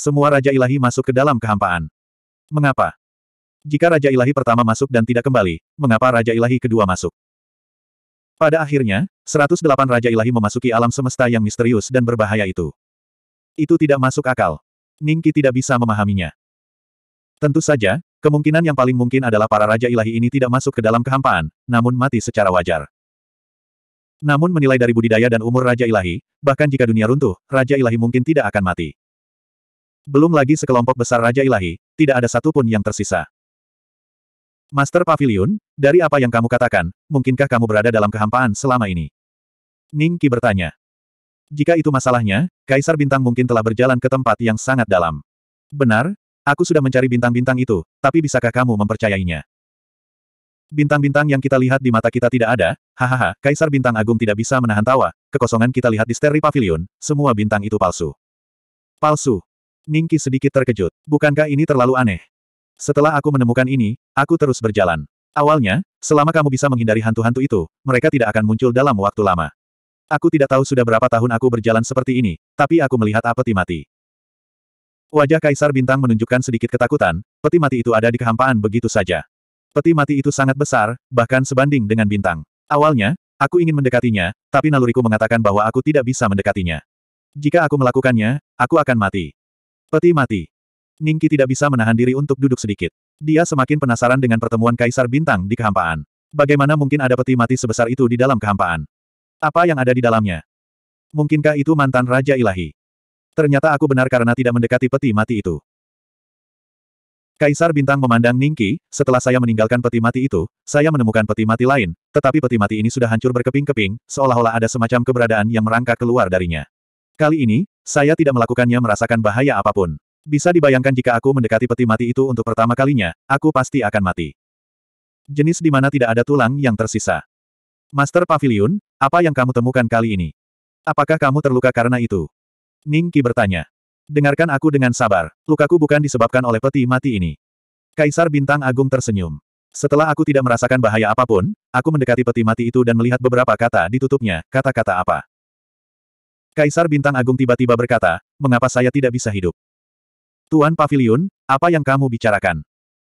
Semua Raja Ilahi masuk ke dalam kehampaan. Mengapa? Jika Raja Ilahi pertama masuk dan tidak kembali, mengapa Raja Ilahi kedua masuk? Pada akhirnya, 108 Raja Ilahi memasuki alam semesta yang misterius dan berbahaya itu. Itu tidak masuk akal. Ningki tidak bisa memahaminya. Tentu saja, kemungkinan yang paling mungkin adalah para Raja Ilahi ini tidak masuk ke dalam kehampaan, namun mati secara wajar. Namun menilai dari budidaya dan umur Raja Ilahi, bahkan jika dunia runtuh, Raja Ilahi mungkin tidak akan mati. Belum lagi sekelompok besar Raja Ilahi, tidak ada satupun yang tersisa. Master Pavilion, dari apa yang kamu katakan, mungkinkah kamu berada dalam kehampaan selama ini? Ning Qi bertanya. Jika itu masalahnya, Kaisar Bintang mungkin telah berjalan ke tempat yang sangat dalam. Benar, aku sudah mencari bintang-bintang itu, tapi bisakah kamu mempercayainya? Bintang-bintang yang kita lihat di mata kita tidak ada, hahaha, Kaisar Bintang Agung tidak bisa menahan tawa, kekosongan kita lihat di Steri Pavilion, semua bintang itu palsu. Palsu, Ningki sedikit terkejut. Bukankah ini terlalu aneh? Setelah aku menemukan ini, aku terus berjalan. Awalnya, selama kamu bisa menghindari hantu-hantu itu, mereka tidak akan muncul dalam waktu lama. Aku tidak tahu sudah berapa tahun aku berjalan seperti ini, tapi aku melihat apeti ah, mati. Wajah Kaisar Bintang menunjukkan sedikit ketakutan, peti mati itu ada di kehampaan begitu saja. Peti mati itu sangat besar, bahkan sebanding dengan bintang. Awalnya, aku ingin mendekatinya, tapi naluriku mengatakan bahwa aku tidak bisa mendekatinya. Jika aku melakukannya, aku akan mati. Peti mati. Ningki tidak bisa menahan diri untuk duduk sedikit. Dia semakin penasaran dengan pertemuan Kaisar Bintang di kehampaan. Bagaimana mungkin ada peti mati sebesar itu di dalam kehampaan? Apa yang ada di dalamnya? Mungkinkah itu mantan Raja Ilahi? Ternyata aku benar karena tidak mendekati peti mati itu. Kaisar Bintang memandang Ningki, setelah saya meninggalkan peti mati itu, saya menemukan peti mati lain, tetapi peti mati ini sudah hancur berkeping-keping, seolah-olah ada semacam keberadaan yang merangkak keluar darinya. Kali ini, saya tidak melakukannya merasakan bahaya apapun. Bisa dibayangkan jika aku mendekati peti mati itu untuk pertama kalinya, aku pasti akan mati. Jenis di mana tidak ada tulang yang tersisa. Master Pavilion, apa yang kamu temukan kali ini? Apakah kamu terluka karena itu? Ning Qi bertanya. Dengarkan aku dengan sabar, lukaku bukan disebabkan oleh peti mati ini. Kaisar Bintang Agung tersenyum. Setelah aku tidak merasakan bahaya apapun, aku mendekati peti mati itu dan melihat beberapa kata ditutupnya, kata-kata apa. Kaisar Bintang Agung tiba-tiba berkata, mengapa saya tidak bisa hidup? Tuan Pavilion, apa yang kamu bicarakan?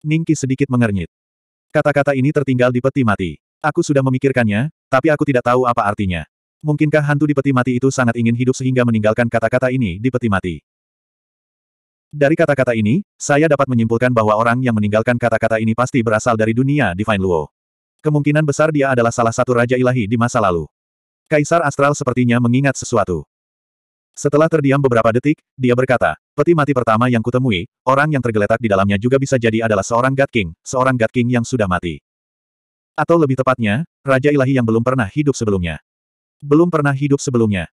Ningki sedikit mengernyit. Kata-kata ini tertinggal di peti mati. Aku sudah memikirkannya, tapi aku tidak tahu apa artinya. Mungkinkah hantu di peti mati itu sangat ingin hidup sehingga meninggalkan kata-kata ini di peti mati? Dari kata-kata ini, saya dapat menyimpulkan bahwa orang yang meninggalkan kata-kata ini pasti berasal dari dunia Divine Luo. Kemungkinan besar dia adalah salah satu Raja Ilahi di masa lalu. Kaisar Astral sepertinya mengingat sesuatu. Setelah terdiam beberapa detik, dia berkata, peti mati pertama yang kutemui, orang yang tergeletak di dalamnya juga bisa jadi adalah seorang God King, seorang God King yang sudah mati. Atau lebih tepatnya, Raja Ilahi yang belum pernah hidup sebelumnya. Belum pernah hidup sebelumnya.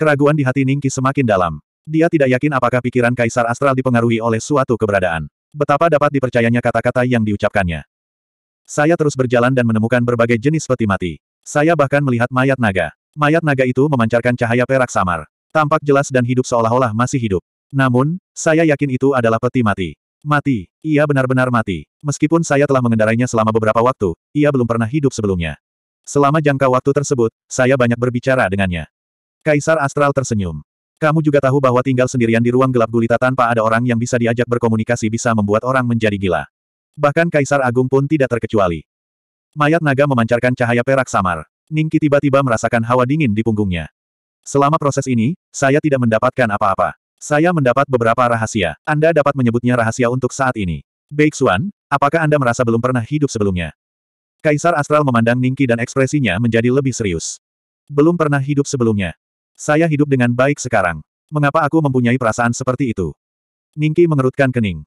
Keraguan di hati Ningki semakin dalam. Dia tidak yakin apakah pikiran Kaisar Astral dipengaruhi oleh suatu keberadaan. Betapa dapat dipercayanya kata-kata yang diucapkannya. Saya terus berjalan dan menemukan berbagai jenis peti mati. Saya bahkan melihat mayat naga. Mayat naga itu memancarkan cahaya perak samar. Tampak jelas dan hidup seolah-olah masih hidup. Namun, saya yakin itu adalah peti mati. Mati. Ia benar-benar mati. Meskipun saya telah mengendarainya selama beberapa waktu, ia belum pernah hidup sebelumnya. Selama jangka waktu tersebut, saya banyak berbicara dengannya. Kaisar Astral tersenyum. Kamu juga tahu bahwa tinggal sendirian di ruang gelap gulita tanpa ada orang yang bisa diajak berkomunikasi bisa membuat orang menjadi gila. Bahkan Kaisar Agung pun tidak terkecuali. Mayat naga memancarkan cahaya perak samar. Ningki tiba-tiba merasakan hawa dingin di punggungnya. Selama proses ini, saya tidak mendapatkan apa-apa. Saya mendapat beberapa rahasia. Anda dapat menyebutnya rahasia untuk saat ini. Beixuan, apakah Anda merasa belum pernah hidup sebelumnya? Kaisar Astral memandang Ningki dan ekspresinya menjadi lebih serius. Belum pernah hidup sebelumnya. Saya hidup dengan baik sekarang. Mengapa aku mempunyai perasaan seperti itu? Ningki mengerutkan kening.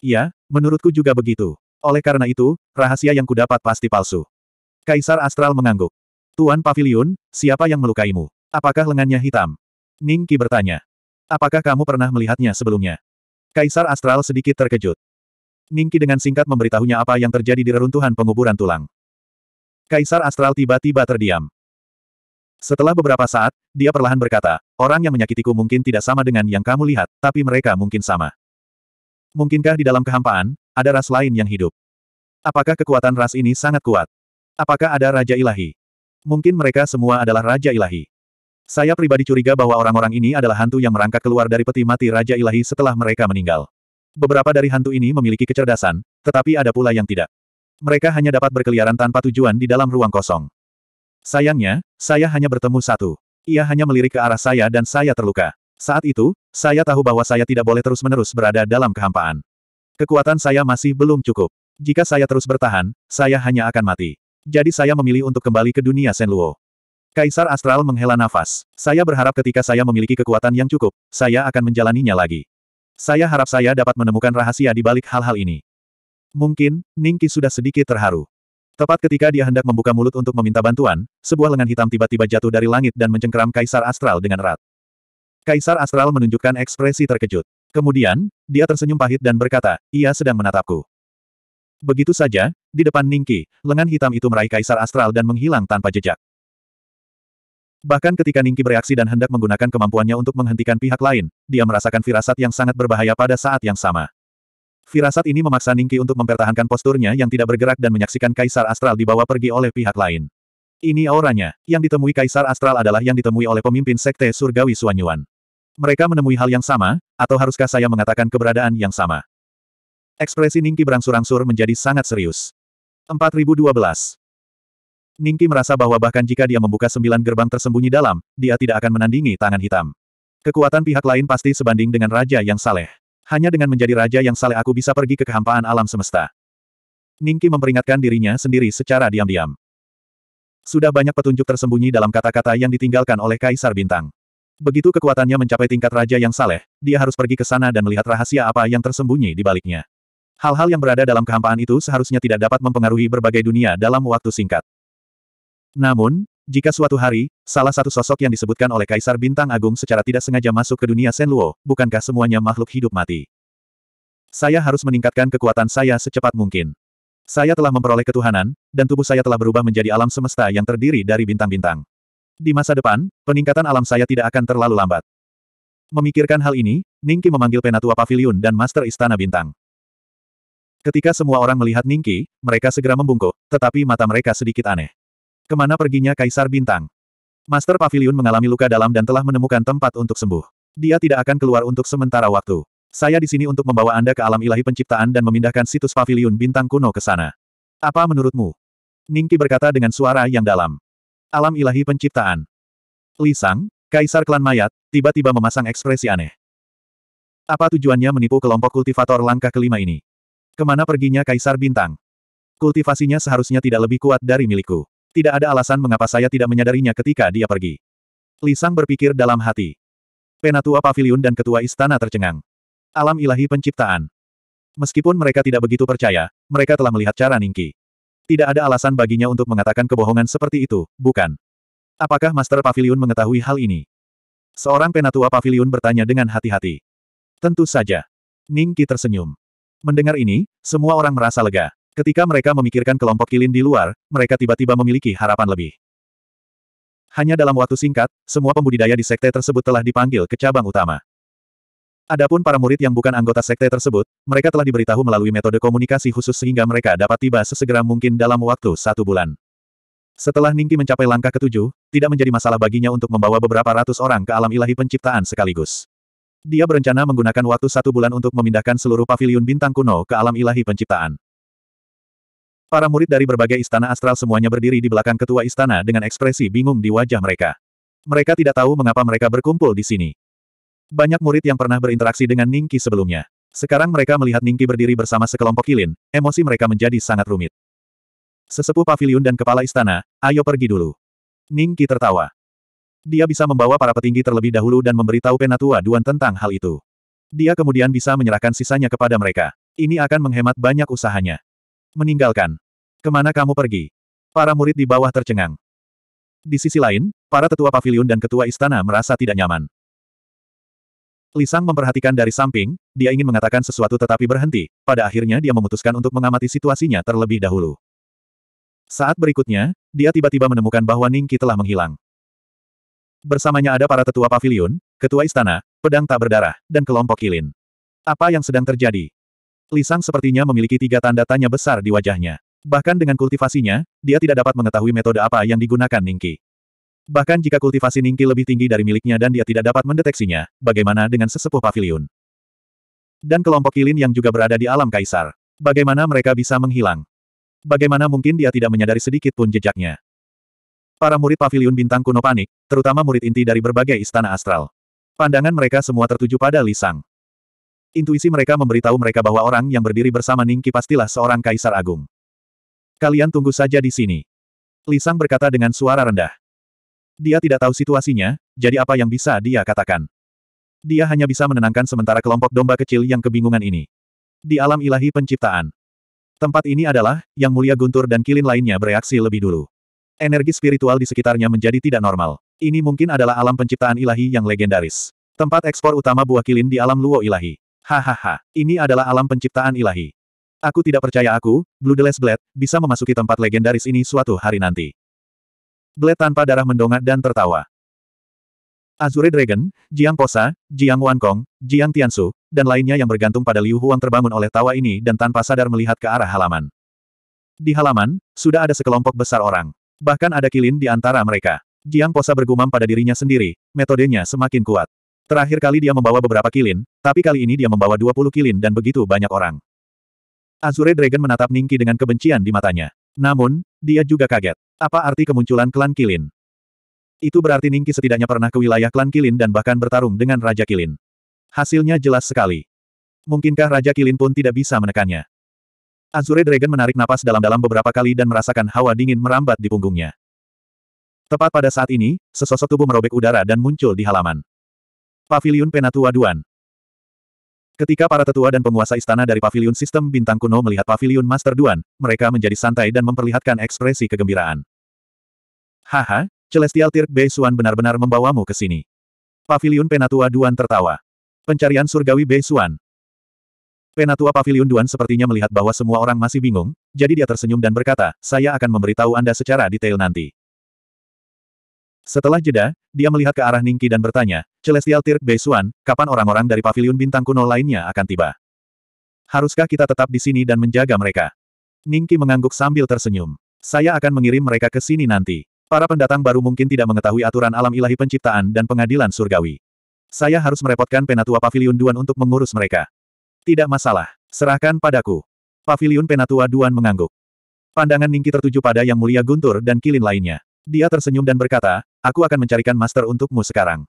Iya, menurutku juga begitu. Oleh karena itu, rahasia yang kudapat pasti palsu. Kaisar Astral mengangguk. Tuan Pavilion, siapa yang melukaimu? Apakah lengannya hitam? Ning bertanya. Apakah kamu pernah melihatnya sebelumnya? Kaisar Astral sedikit terkejut. Ning dengan singkat memberitahunya apa yang terjadi di reruntuhan penguburan tulang. Kaisar Astral tiba-tiba terdiam. Setelah beberapa saat, dia perlahan berkata, orang yang menyakitiku mungkin tidak sama dengan yang kamu lihat, tapi mereka mungkin sama. Mungkinkah di dalam kehampaan, ada ras lain yang hidup. Apakah kekuatan ras ini sangat kuat? Apakah ada Raja Ilahi? Mungkin mereka semua adalah Raja Ilahi. Saya pribadi curiga bahwa orang-orang ini adalah hantu yang merangkak keluar dari peti mati Raja Ilahi setelah mereka meninggal. Beberapa dari hantu ini memiliki kecerdasan, tetapi ada pula yang tidak. Mereka hanya dapat berkeliaran tanpa tujuan di dalam ruang kosong. Sayangnya, saya hanya bertemu satu. Ia hanya melirik ke arah saya dan saya terluka. Saat itu, saya tahu bahwa saya tidak boleh terus-menerus berada dalam kehampaan. Kekuatan saya masih belum cukup. Jika saya terus bertahan, saya hanya akan mati. Jadi saya memilih untuk kembali ke dunia Senluo. Kaisar Astral menghela nafas. Saya berharap ketika saya memiliki kekuatan yang cukup, saya akan menjalaninya lagi. Saya harap saya dapat menemukan rahasia di balik hal-hal ini. Mungkin, Ningki sudah sedikit terharu. Tepat ketika dia hendak membuka mulut untuk meminta bantuan, sebuah lengan hitam tiba-tiba jatuh dari langit dan mencengkeram Kaisar Astral dengan erat. Kaisar Astral menunjukkan ekspresi terkejut. Kemudian, dia tersenyum pahit dan berkata, ia sedang menatapku. Begitu saja, di depan Ningki, lengan hitam itu meraih kaisar astral dan menghilang tanpa jejak. Bahkan ketika Ningki bereaksi dan hendak menggunakan kemampuannya untuk menghentikan pihak lain, dia merasakan firasat yang sangat berbahaya pada saat yang sama. Firasat ini memaksa Ningki untuk mempertahankan posturnya yang tidak bergerak dan menyaksikan kaisar astral dibawa pergi oleh pihak lain. Ini auranya, yang ditemui kaisar astral adalah yang ditemui oleh pemimpin sekte surgawi Suanyuan. Mereka menemui hal yang sama, atau haruskah saya mengatakan keberadaan yang sama? Ekspresi Ningki berangsur-angsur menjadi sangat serius. 4012. Ningki merasa bahwa bahkan jika dia membuka sembilan gerbang tersembunyi dalam, dia tidak akan menandingi tangan hitam. Kekuatan pihak lain pasti sebanding dengan raja yang saleh. Hanya dengan menjadi raja yang saleh aku bisa pergi ke kehampaan alam semesta. Ningki memperingatkan dirinya sendiri secara diam-diam. Sudah banyak petunjuk tersembunyi dalam kata-kata yang ditinggalkan oleh Kaisar Bintang. Begitu kekuatannya mencapai tingkat raja yang saleh, dia harus pergi ke sana dan melihat rahasia apa yang tersembunyi di baliknya. Hal-hal yang berada dalam kehampaan itu seharusnya tidak dapat mempengaruhi berbagai dunia dalam waktu singkat. Namun, jika suatu hari, salah satu sosok yang disebutkan oleh Kaisar Bintang Agung secara tidak sengaja masuk ke dunia Senluo, bukankah semuanya makhluk hidup mati? Saya harus meningkatkan kekuatan saya secepat mungkin. Saya telah memperoleh ketuhanan, dan tubuh saya telah berubah menjadi alam semesta yang terdiri dari bintang-bintang. Di masa depan, peningkatan alam saya tidak akan terlalu lambat. Memikirkan hal ini, Ningki memanggil Penatua pavilion dan Master Istana Bintang. Ketika semua orang melihat Ningki, mereka segera membungkuk, tetapi mata mereka sedikit aneh. Kemana perginya Kaisar Bintang? Master pavilion mengalami luka dalam dan telah menemukan tempat untuk sembuh. Dia tidak akan keluar untuk sementara waktu. Saya di sini untuk membawa Anda ke alam ilahi penciptaan dan memindahkan situs pavilion Bintang kuno ke sana. Apa menurutmu? Ningki berkata dengan suara yang dalam. Alam ilahi penciptaan. Lisang, kaisar klan mayat, tiba-tiba memasang ekspresi aneh. Apa tujuannya menipu kelompok kultivator langkah kelima ini? Kemana perginya kaisar bintang? Kultivasinya seharusnya tidak lebih kuat dari milikku. Tidak ada alasan mengapa saya tidak menyadarinya ketika dia pergi. Lisang berpikir dalam hati. Penatua Pavilion dan Ketua Istana tercengang. Alam ilahi penciptaan. Meskipun mereka tidak begitu percaya, mereka telah melihat cara Ningki. Tidak ada alasan baginya untuk mengatakan kebohongan seperti itu, bukan? Apakah Master Pavilion mengetahui hal ini? Seorang penatua pavilion bertanya dengan hati-hati. Tentu saja. Ning Qi tersenyum. Mendengar ini, semua orang merasa lega. Ketika mereka memikirkan kelompok kilin di luar, mereka tiba-tiba memiliki harapan lebih. Hanya dalam waktu singkat, semua pembudidaya di sekte tersebut telah dipanggil ke cabang utama. Adapun para murid yang bukan anggota sekte tersebut, mereka telah diberitahu melalui metode komunikasi khusus sehingga mereka dapat tiba sesegera mungkin dalam waktu satu bulan. Setelah Ningki mencapai langkah ketujuh, tidak menjadi masalah baginya untuk membawa beberapa ratus orang ke alam ilahi penciptaan sekaligus. Dia berencana menggunakan waktu satu bulan untuk memindahkan seluruh paviliun bintang kuno ke alam ilahi penciptaan. Para murid dari berbagai istana astral semuanya berdiri di belakang ketua istana dengan ekspresi bingung di wajah mereka. Mereka tidak tahu mengapa mereka berkumpul di sini. Banyak murid yang pernah berinteraksi dengan Ningki sebelumnya. Sekarang mereka melihat Ningki berdiri bersama sekelompok kilin, emosi mereka menjadi sangat rumit. Sesepuh pavilion dan kepala istana, ayo pergi dulu. Ningki tertawa. Dia bisa membawa para petinggi terlebih dahulu dan memberitahu Penatua Duan tentang hal itu. Dia kemudian bisa menyerahkan sisanya kepada mereka. Ini akan menghemat banyak usahanya. Meninggalkan. Kemana kamu pergi? Para murid di bawah tercengang. Di sisi lain, para tetua pavilion dan ketua istana merasa tidak nyaman. Lisang memperhatikan dari samping, dia ingin mengatakan sesuatu tetapi berhenti, pada akhirnya dia memutuskan untuk mengamati situasinya terlebih dahulu. Saat berikutnya, dia tiba-tiba menemukan bahwa Ningki telah menghilang. Bersamanya ada para tetua pavilion, ketua istana, pedang tak berdarah, dan kelompok kilin. Apa yang sedang terjadi? Lisang sepertinya memiliki tiga tanda tanya besar di wajahnya. Bahkan dengan kultivasinya, dia tidak dapat mengetahui metode apa yang digunakan Ningki. Bahkan jika kultivasi Ningki lebih tinggi dari miliknya dan dia tidak dapat mendeteksinya, bagaimana dengan sesepuh pavilion? Dan kelompok Kilin yang juga berada di alam kaisar. Bagaimana mereka bisa menghilang? Bagaimana mungkin dia tidak menyadari sedikit pun jejaknya? Para murid pavilion bintang kuno panik, terutama murid inti dari berbagai istana astral. Pandangan mereka semua tertuju pada Lisang. Intuisi mereka memberitahu mereka bahwa orang yang berdiri bersama Ningki pastilah seorang kaisar agung. Kalian tunggu saja di sini. Lisang berkata dengan suara rendah. Dia tidak tahu situasinya, jadi apa yang bisa dia katakan. Dia hanya bisa menenangkan sementara kelompok domba kecil yang kebingungan ini. Di alam ilahi penciptaan. Tempat ini adalah, yang mulia Guntur dan Kilin lainnya bereaksi lebih dulu. Energi spiritual di sekitarnya menjadi tidak normal. Ini mungkin adalah alam penciptaan ilahi yang legendaris. Tempat ekspor utama buah kilin di alam luo ilahi. Hahaha, ini adalah alam penciptaan ilahi. Aku tidak percaya aku, Blue Blade, bisa memasuki tempat legendaris ini suatu hari nanti. Blade tanpa darah mendongak dan tertawa. Azure Dragon, Jiang Posa, Jiang Wan Kong, Jiang Tiansu, dan lainnya yang bergantung pada Liu Huang terbangun oleh tawa ini dan tanpa sadar melihat ke arah halaman. Di halaman, sudah ada sekelompok besar orang. Bahkan ada kilin di antara mereka. Jiang Posa bergumam pada dirinya sendiri, metodenya semakin kuat. Terakhir kali dia membawa beberapa kilin, tapi kali ini dia membawa 20 kilin dan begitu banyak orang. Azure Dragon menatap Ningki dengan kebencian di matanya. Namun, dia juga kaget. Apa arti kemunculan klan Kilin? Itu berarti Ningki setidaknya pernah ke wilayah klan Kilin dan bahkan bertarung dengan Raja Kilin. Hasilnya jelas sekali. Mungkinkah Raja Kilin pun tidak bisa menekannya? Azure Dragon menarik napas dalam-dalam beberapa kali dan merasakan hawa dingin merambat di punggungnya. Tepat pada saat ini, sesosok tubuh merobek udara dan muncul di halaman. Pavilion Penatua Duan. Ketika para tetua dan penguasa istana dari paviliun sistem bintang kuno melihat paviliun Master Duan, mereka menjadi santai dan memperlihatkan ekspresi kegembiraan. Haha, Celestial Tirk Bei Suan benar-benar membawamu ke sini. Paviliun Penatua Duan tertawa. Pencarian surgawi Bei Suan. Penatua Paviliun Duan sepertinya melihat bahwa semua orang masih bingung, jadi dia tersenyum dan berkata, saya akan memberitahu Anda secara detail nanti. Setelah jeda, dia melihat ke arah Ningki dan bertanya, Celestial Tirk Beisuan, kapan orang-orang dari paviliun bintang kuno lainnya akan tiba? Haruskah kita tetap di sini dan menjaga mereka? Ningki mengangguk sambil tersenyum. Saya akan mengirim mereka ke sini nanti. Para pendatang baru mungkin tidak mengetahui aturan alam ilahi penciptaan dan pengadilan surgawi. Saya harus merepotkan penatua paviliun Duan untuk mengurus mereka. Tidak masalah. Serahkan padaku. Paviliun penatua Duan mengangguk. Pandangan Ningki tertuju pada Yang Mulia Guntur dan Kilin lainnya. Dia tersenyum dan berkata, aku akan mencarikan master untukmu sekarang.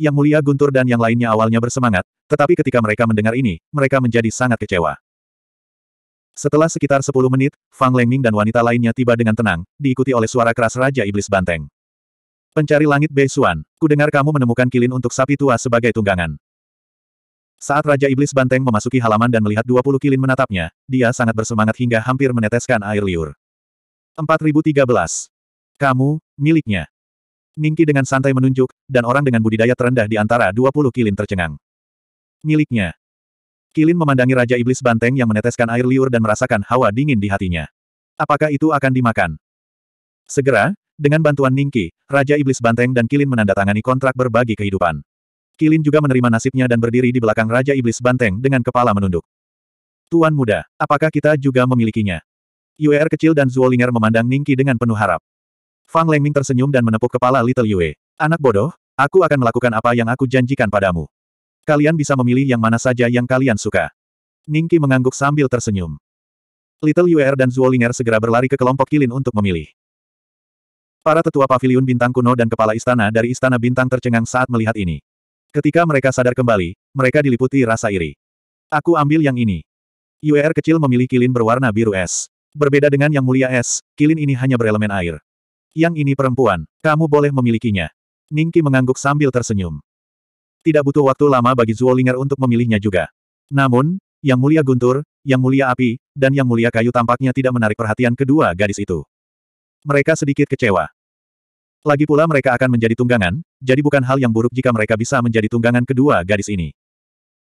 Yang mulia Guntur dan yang lainnya awalnya bersemangat, tetapi ketika mereka mendengar ini, mereka menjadi sangat kecewa. Setelah sekitar 10 menit, Fang Lengming dan wanita lainnya tiba dengan tenang, diikuti oleh suara keras Raja Iblis Banteng. Pencari langit Bei ku dengar kamu menemukan kilin untuk sapi tua sebagai tunggangan. Saat Raja Iblis Banteng memasuki halaman dan melihat 20 kilin menatapnya, dia sangat bersemangat hingga hampir meneteskan air liur. 4013. Kamu, miliknya. Ningki dengan santai menunjuk, dan orang dengan budidaya terendah di antara 20 kilin tercengang. Miliknya. Kilin memandangi Raja Iblis Banteng yang meneteskan air liur dan merasakan hawa dingin di hatinya. Apakah itu akan dimakan? Segera, dengan bantuan Ningki, Raja Iblis Banteng dan Kilin menandatangani kontrak berbagi kehidupan. Kilin juga menerima nasibnya dan berdiri di belakang Raja Iblis Banteng dengan kepala menunduk. Tuan muda, apakah kita juga memilikinya? Yuer kecil dan Zuolinger memandang Ningki dengan penuh harap. Fang Lengming tersenyum dan menepuk kepala Little Yue. Anak bodoh, aku akan melakukan apa yang aku janjikan padamu. Kalian bisa memilih yang mana saja yang kalian suka. Ningki mengangguk sambil tersenyum. Little Yue er dan Zuolinger segera berlari ke kelompok kilin untuk memilih. Para tetua pavilion bintang kuno dan kepala istana dari istana bintang tercengang saat melihat ini. Ketika mereka sadar kembali, mereka diliputi rasa iri. Aku ambil yang ini. Yue er kecil memilih kilin berwarna biru es. Berbeda dengan yang mulia es, kilin ini hanya berelemen air. Yang ini perempuan, kamu boleh memilikinya. Ningki mengangguk sambil tersenyum. Tidak butuh waktu lama bagi Zuolinger untuk memilihnya juga. Namun, Yang Mulia Guntur, Yang Mulia Api, dan Yang Mulia Kayu tampaknya tidak menarik perhatian kedua gadis itu. Mereka sedikit kecewa. Lagi pula mereka akan menjadi tunggangan, jadi bukan hal yang buruk jika mereka bisa menjadi tunggangan kedua gadis ini.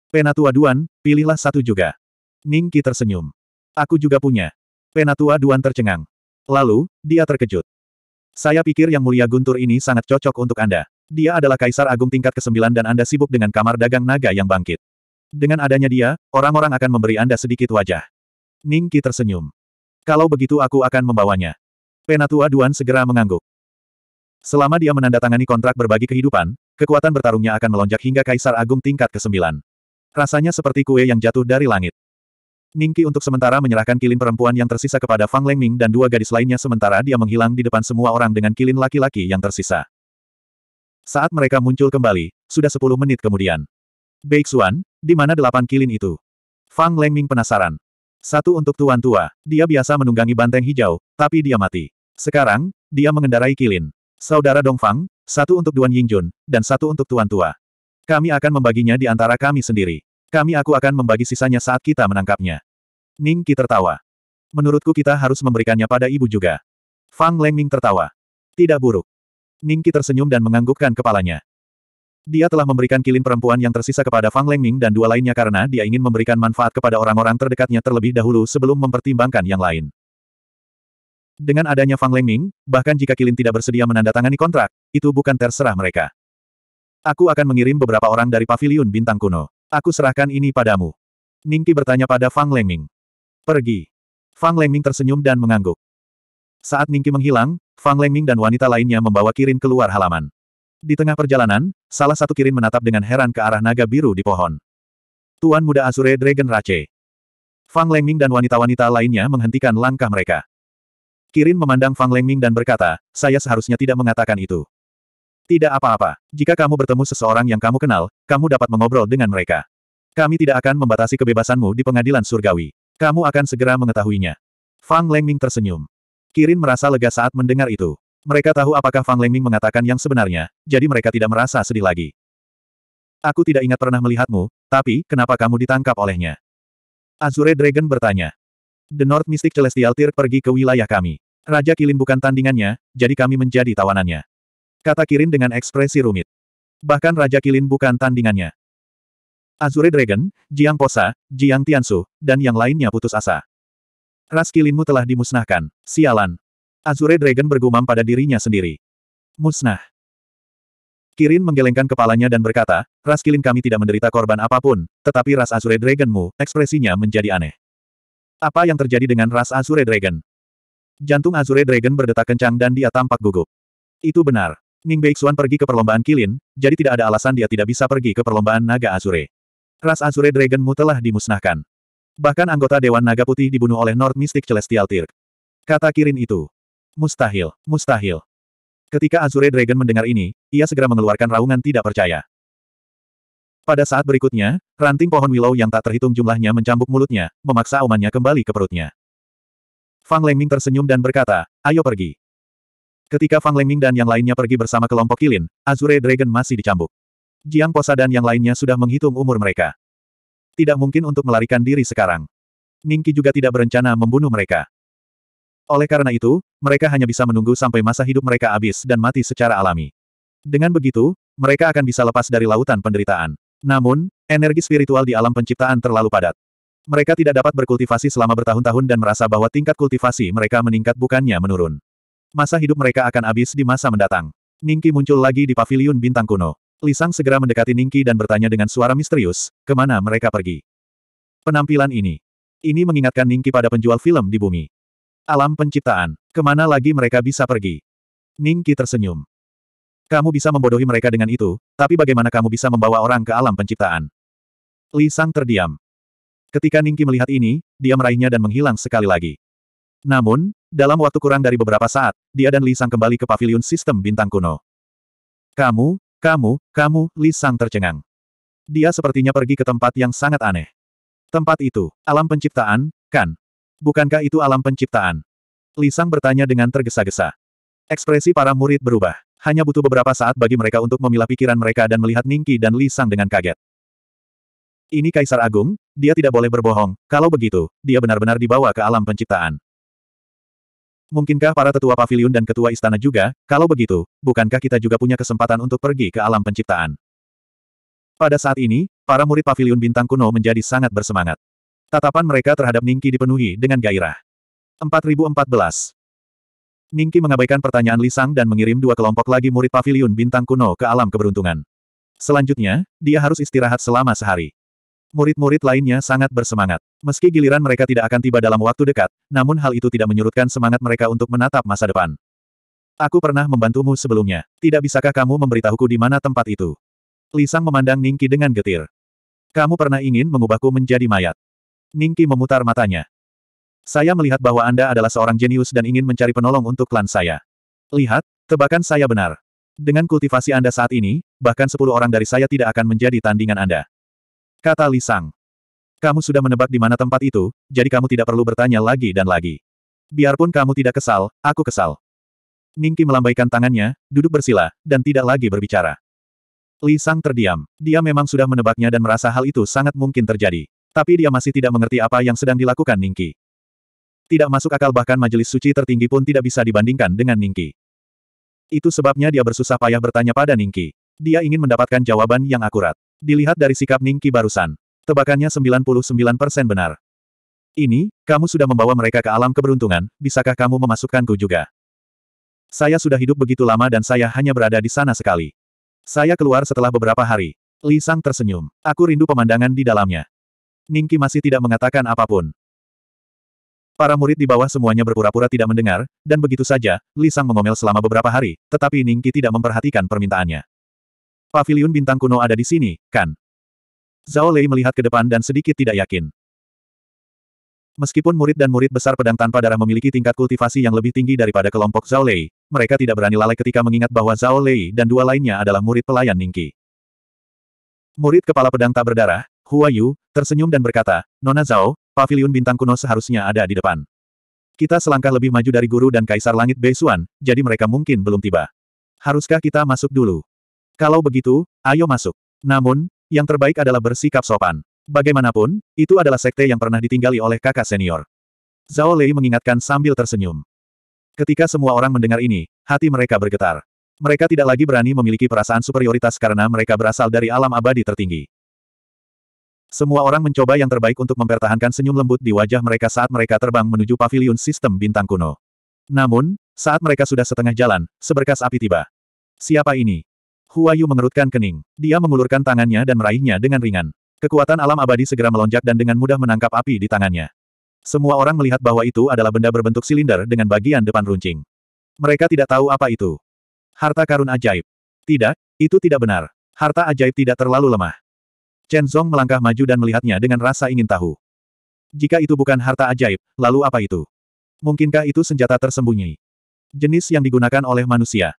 Penatua Duan, pilihlah satu juga. Ningki tersenyum. Aku juga punya. Penatua Duan tercengang. Lalu, dia terkejut. Saya pikir Yang Mulia Guntur ini sangat cocok untuk Anda. Dia adalah Kaisar Agung tingkat ke-9 dan Anda sibuk dengan kamar dagang naga yang bangkit. Dengan adanya dia, orang-orang akan memberi Anda sedikit wajah. Ning Qi tersenyum. Kalau begitu aku akan membawanya. Penatua Duan segera mengangguk. Selama dia menandatangani kontrak berbagi kehidupan, kekuatan bertarungnya akan melonjak hingga Kaisar Agung tingkat ke-9. Rasanya seperti kue yang jatuh dari langit. Ningki untuk sementara menyerahkan kilin perempuan yang tersisa kepada Fang Lengming dan dua gadis lainnya sementara dia menghilang di depan semua orang dengan kilin laki-laki yang tersisa. Saat mereka muncul kembali, sudah sepuluh menit kemudian. Beixuan, di mana delapan kilin itu? Fang Lengming penasaran. Satu untuk tuan tua, dia biasa menunggangi banteng hijau, tapi dia mati. Sekarang, dia mengendarai kilin. Saudara Dongfang, satu untuk Duan Yingjun, dan satu untuk tuan tua. Kami akan membaginya di antara kami sendiri. Kami aku akan membagi sisanya saat kita menangkapnya. Ning Qi tertawa. Menurutku kita harus memberikannya pada ibu juga. Fang Lengming tertawa. Tidak buruk. Ning Qi tersenyum dan menganggukkan kepalanya. Dia telah memberikan kilin perempuan yang tersisa kepada Fang Lengming dan dua lainnya karena dia ingin memberikan manfaat kepada orang-orang terdekatnya terlebih dahulu sebelum mempertimbangkan yang lain. Dengan adanya Fang Lengming, bahkan jika kilin tidak bersedia menandatangani kontrak, itu bukan terserah mereka. Aku akan mengirim beberapa orang dari paviliun bintang kuno aku serahkan ini padamu. Ningki bertanya pada Fang Lengming. Pergi. Fang Lengming tersenyum dan mengangguk. Saat Ningki menghilang, Fang Lengming dan wanita lainnya membawa Kirin keluar halaman. Di tengah perjalanan, salah satu Kirin menatap dengan heran ke arah naga biru di pohon. Tuan muda Azure Dragon Rache. Fang Lengming dan wanita-wanita lainnya menghentikan langkah mereka. Kirin memandang Fang Lengming dan berkata, saya seharusnya tidak mengatakan itu. Tidak apa-apa. Jika kamu bertemu seseorang yang kamu kenal, kamu dapat mengobrol dengan mereka. Kami tidak akan membatasi kebebasanmu di pengadilan surgawi. Kamu akan segera mengetahuinya. Fang Lengming tersenyum. Kirin merasa lega saat mendengar itu. Mereka tahu apakah Fang Lengming mengatakan yang sebenarnya, jadi mereka tidak merasa sedih lagi. Aku tidak ingat pernah melihatmu, tapi, kenapa kamu ditangkap olehnya? Azure Dragon bertanya. The North Mystic Celestial Tear pergi ke wilayah kami. Raja Kilin bukan tandingannya, jadi kami menjadi tawanannya. Kata Kirin dengan ekspresi rumit. Bahkan Raja Kilin bukan tandingannya. Azure Dragon, Jiang Posa, Jiang Tiansu, dan yang lainnya putus asa. Ras kilinmu telah dimusnahkan. Sialan. Azure Dragon bergumam pada dirinya sendiri. Musnah. Kirin menggelengkan kepalanya dan berkata, ras kilin kami tidak menderita korban apapun, tetapi ras Azure Dragonmu, ekspresinya menjadi aneh. Apa yang terjadi dengan ras Azure Dragon? Jantung Azure Dragon berdetak kencang dan dia tampak gugup. Itu benar. Ning Beixuan pergi ke perlombaan Kilin, jadi tidak ada alasan dia tidak bisa pergi ke perlombaan Naga Azure. Ras Azure Dragonmu telah dimusnahkan. Bahkan anggota Dewan Naga Putih dibunuh oleh North Mystic Celestial Tirk. Kata Kirin itu. Mustahil, mustahil. Ketika Azure Dragon mendengar ini, ia segera mengeluarkan raungan tidak percaya. Pada saat berikutnya, ranting pohon willow yang tak terhitung jumlahnya mencambuk mulutnya, memaksa aumannya kembali ke perutnya. Fang Lengming tersenyum dan berkata, ayo pergi. Ketika Fang Lengming dan yang lainnya pergi bersama kelompok Kilin, Azure Dragon masih dicambuk. Jiang Posa dan yang lainnya sudah menghitung umur mereka. Tidak mungkin untuk melarikan diri sekarang. Ningki juga tidak berencana membunuh mereka. Oleh karena itu, mereka hanya bisa menunggu sampai masa hidup mereka habis dan mati secara alami. Dengan begitu, mereka akan bisa lepas dari lautan penderitaan. Namun, energi spiritual di alam penciptaan terlalu padat. Mereka tidak dapat berkultivasi selama bertahun-tahun dan merasa bahwa tingkat kultivasi mereka meningkat bukannya menurun. Masa hidup mereka akan habis di masa mendatang. Ningki muncul lagi di paviliun bintang kuno. Lisang segera mendekati Ningki dan bertanya dengan suara misterius, kemana mereka pergi. Penampilan ini. Ini mengingatkan Ningki pada penjual film di bumi. Alam penciptaan. Kemana lagi mereka bisa pergi? Ningki tersenyum. Kamu bisa membodohi mereka dengan itu, tapi bagaimana kamu bisa membawa orang ke alam penciptaan? Li Sang terdiam. Ketika Ningki melihat ini, dia meraihnya dan menghilang sekali lagi. Namun, dalam waktu kurang dari beberapa saat, dia dan Li kembali ke pavilion sistem bintang kuno. Kamu, kamu, kamu, Li tercengang. Dia sepertinya pergi ke tempat yang sangat aneh. Tempat itu, alam penciptaan, kan? Bukankah itu alam penciptaan? Li bertanya dengan tergesa-gesa. Ekspresi para murid berubah. Hanya butuh beberapa saat bagi mereka untuk memilah pikiran mereka dan melihat Ningki dan Li dengan kaget. Ini Kaisar Agung, dia tidak boleh berbohong, kalau begitu, dia benar-benar dibawa ke alam penciptaan. Mungkinkah para tetua pavilion dan ketua istana juga, kalau begitu, bukankah kita juga punya kesempatan untuk pergi ke alam penciptaan? Pada saat ini, para murid pavilion bintang kuno menjadi sangat bersemangat. Tatapan mereka terhadap Ningki dipenuhi dengan gairah. 4014 Ningki mengabaikan pertanyaan Lisang dan mengirim dua kelompok lagi murid pavilion bintang kuno ke alam keberuntungan. Selanjutnya, dia harus istirahat selama sehari. Murid-murid lainnya sangat bersemangat. Meski giliran mereka tidak akan tiba dalam waktu dekat, namun hal itu tidak menyurutkan semangat mereka untuk menatap masa depan. Aku pernah membantumu sebelumnya. Tidak bisakah kamu memberitahuku di mana tempat itu? Lisang memandang Ningki dengan getir. Kamu pernah ingin mengubahku menjadi mayat. Ningki memutar matanya. Saya melihat bahwa Anda adalah seorang jenius dan ingin mencari penolong untuk klan saya. Lihat, tebakan saya benar. Dengan kultivasi Anda saat ini, bahkan sepuluh orang dari saya tidak akan menjadi tandingan Anda kata Lisang. Kamu sudah menebak di mana tempat itu, jadi kamu tidak perlu bertanya lagi dan lagi. Biarpun kamu tidak kesal, aku kesal. Ningki melambaikan tangannya, duduk bersila, dan tidak lagi berbicara. Li Sang terdiam. Dia memang sudah menebaknya dan merasa hal itu sangat mungkin terjadi. Tapi dia masih tidak mengerti apa yang sedang dilakukan Ningki. Tidak masuk akal bahkan majelis suci tertinggi pun tidak bisa dibandingkan dengan Ningki. Itu sebabnya dia bersusah payah bertanya pada Ningki. Dia ingin mendapatkan jawaban yang akurat. Dilihat dari sikap Ningki barusan. Tebakannya 99% benar. Ini, kamu sudah membawa mereka ke alam keberuntungan, bisakah kamu memasukkanku juga? Saya sudah hidup begitu lama dan saya hanya berada di sana sekali. Saya keluar setelah beberapa hari. Li Sang tersenyum. Aku rindu pemandangan di dalamnya. Ningki masih tidak mengatakan apapun. Para murid di bawah semuanya berpura-pura tidak mendengar, dan begitu saja, Li Sang mengomel selama beberapa hari, tetapi Ningki tidak memperhatikan permintaannya. Paviliun bintang kuno ada di sini, kan? Zhao Lei melihat ke depan dan sedikit tidak yakin. Meskipun murid dan murid besar pedang tanpa darah memiliki tingkat kultivasi yang lebih tinggi daripada kelompok Zhao Lei, mereka tidak berani lalai ketika mengingat bahwa Zhao Lei dan dua lainnya adalah murid pelayan Ningki. Murid kepala pedang tak berdarah, Hua Yu, tersenyum dan berkata, Nona Zhao, paviliun bintang kuno seharusnya ada di depan. Kita selangkah lebih maju dari guru dan kaisar langit Beisuan, jadi mereka mungkin belum tiba. Haruskah kita masuk dulu? Kalau begitu, ayo masuk. Namun, yang terbaik adalah bersikap sopan. Bagaimanapun, itu adalah sekte yang pernah ditinggali oleh kakak senior. Zhao Lei mengingatkan sambil tersenyum. Ketika semua orang mendengar ini, hati mereka bergetar. Mereka tidak lagi berani memiliki perasaan superioritas karena mereka berasal dari alam abadi tertinggi. Semua orang mencoba yang terbaik untuk mempertahankan senyum lembut di wajah mereka saat mereka terbang menuju paviliun sistem bintang kuno. Namun, saat mereka sudah setengah jalan, seberkas api tiba. Siapa ini? Huayu mengerutkan kening. Dia mengulurkan tangannya dan meraihnya dengan ringan. Kekuatan alam abadi segera melonjak dan dengan mudah menangkap api di tangannya. Semua orang melihat bahwa itu adalah benda berbentuk silinder dengan bagian depan runcing. Mereka tidak tahu apa itu. Harta karun ajaib. Tidak, itu tidak benar. Harta ajaib tidak terlalu lemah. Chen Zhong melangkah maju dan melihatnya dengan rasa ingin tahu. Jika itu bukan harta ajaib, lalu apa itu? Mungkinkah itu senjata tersembunyi? Jenis yang digunakan oleh manusia.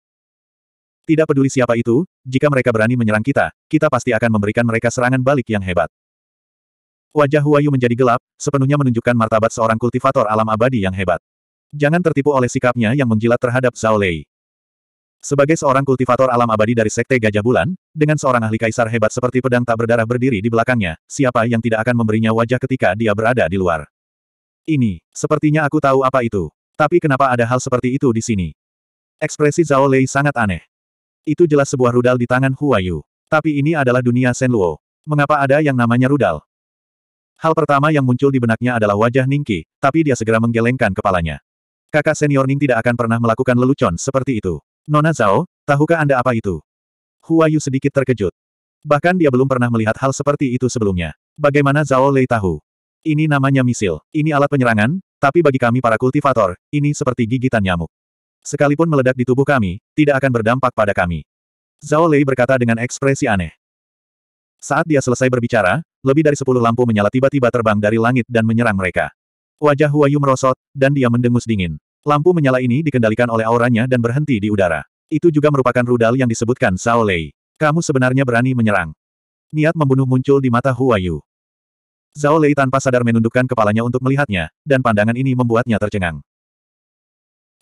Tidak peduli siapa itu, jika mereka berani menyerang kita, kita pasti akan memberikan mereka serangan balik yang hebat. Wajah Huayu menjadi gelap, sepenuhnya menunjukkan martabat seorang kultivator alam abadi yang hebat. Jangan tertipu oleh sikapnya yang menjilat terhadap Zhao Lei. Sebagai seorang kultivator alam abadi dari Sekte Gajah Bulan, dengan seorang ahli kaisar hebat seperti pedang tak berdarah berdiri di belakangnya, siapa yang tidak akan memberinya wajah ketika dia berada di luar? Ini, sepertinya aku tahu apa itu. Tapi kenapa ada hal seperti itu di sini? Ekspresi Zhao Lei sangat aneh. Itu jelas sebuah rudal di tangan Huayu. Tapi ini adalah dunia Senluo. Mengapa ada yang namanya rudal? Hal pertama yang muncul di benaknya adalah wajah Ningki, tapi dia segera menggelengkan kepalanya. Kakak senior Ning tidak akan pernah melakukan lelucon seperti itu. Nona Zhao, tahukah Anda apa itu? Huayu sedikit terkejut. Bahkan dia belum pernah melihat hal seperti itu sebelumnya. Bagaimana Zhao Lei tahu? Ini namanya misil, ini alat penyerangan, tapi bagi kami para kultivator, ini seperti gigitan nyamuk. Sekalipun meledak di tubuh kami, tidak akan berdampak pada kami. Zhao Lei berkata dengan ekspresi aneh. Saat dia selesai berbicara, lebih dari sepuluh lampu menyala tiba-tiba terbang dari langit dan menyerang mereka. Wajah Huayu merosot, dan dia mendengus dingin. Lampu menyala ini dikendalikan oleh auranya dan berhenti di udara. Itu juga merupakan rudal yang disebutkan Zhao Lei. Kamu sebenarnya berani menyerang. Niat membunuh muncul di mata Huayu. Zhao Lei tanpa sadar menundukkan kepalanya untuk melihatnya, dan pandangan ini membuatnya tercengang.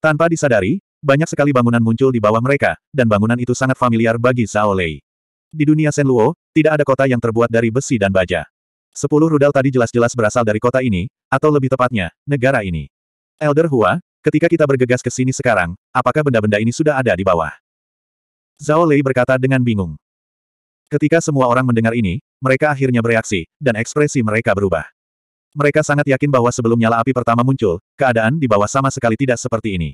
Tanpa disadari, banyak sekali bangunan muncul di bawah mereka, dan bangunan itu sangat familiar bagi Zhao Lei. Di dunia Senluo, tidak ada kota yang terbuat dari besi dan baja. Sepuluh rudal tadi jelas-jelas berasal dari kota ini, atau lebih tepatnya, negara ini. Elder Hua, ketika kita bergegas ke sini sekarang, apakah benda-benda ini sudah ada di bawah? Zhao Lei berkata dengan bingung. Ketika semua orang mendengar ini, mereka akhirnya bereaksi, dan ekspresi mereka berubah. Mereka sangat yakin bahwa sebelum nyala api pertama muncul, keadaan di bawah sama sekali tidak seperti ini.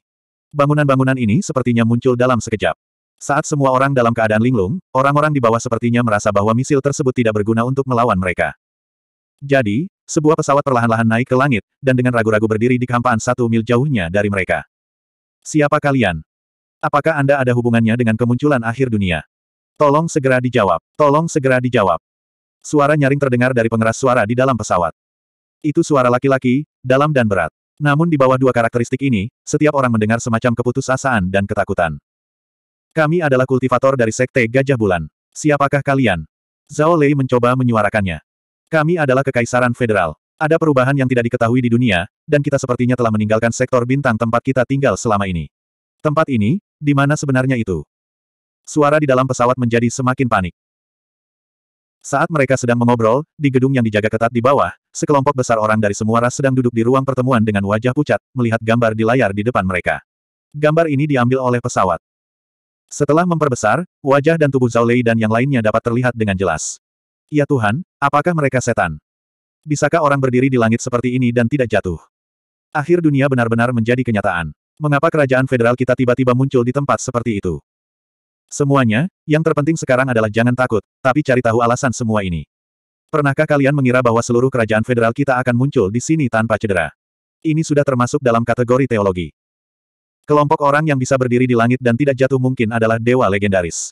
Bangunan-bangunan ini sepertinya muncul dalam sekejap. Saat semua orang dalam keadaan linglung, orang-orang di bawah sepertinya merasa bahwa misil tersebut tidak berguna untuk melawan mereka. Jadi, sebuah pesawat perlahan-lahan naik ke langit, dan dengan ragu-ragu berdiri di kampaan satu mil jauhnya dari mereka. Siapa kalian? Apakah Anda ada hubungannya dengan kemunculan akhir dunia? Tolong segera dijawab. Tolong segera dijawab. Suara nyaring terdengar dari pengeras suara di dalam pesawat. Itu suara laki-laki, dalam dan berat. Namun di bawah dua karakteristik ini, setiap orang mendengar semacam keputusasaan dan ketakutan. Kami adalah kultivator dari Sekte Gajah Bulan. Siapakah kalian? Zhao Lei mencoba menyuarakannya. Kami adalah Kekaisaran Federal. Ada perubahan yang tidak diketahui di dunia, dan kita sepertinya telah meninggalkan sektor bintang tempat kita tinggal selama ini. Tempat ini, di mana sebenarnya itu? Suara di dalam pesawat menjadi semakin panik. Saat mereka sedang mengobrol, di gedung yang dijaga ketat di bawah, sekelompok besar orang dari semua ras sedang duduk di ruang pertemuan dengan wajah pucat, melihat gambar di layar di depan mereka. Gambar ini diambil oleh pesawat. Setelah memperbesar, wajah dan tubuh Zhao Lei dan yang lainnya dapat terlihat dengan jelas. Ya Tuhan, apakah mereka setan? Bisakah orang berdiri di langit seperti ini dan tidak jatuh? Akhir dunia benar-benar menjadi kenyataan. Mengapa kerajaan federal kita tiba-tiba muncul di tempat seperti itu? Semuanya, yang terpenting sekarang adalah jangan takut, tapi cari tahu alasan semua ini. Pernahkah kalian mengira bahwa seluruh kerajaan federal kita akan muncul di sini tanpa cedera? Ini sudah termasuk dalam kategori teologi. Kelompok orang yang bisa berdiri di langit dan tidak jatuh mungkin adalah dewa legendaris.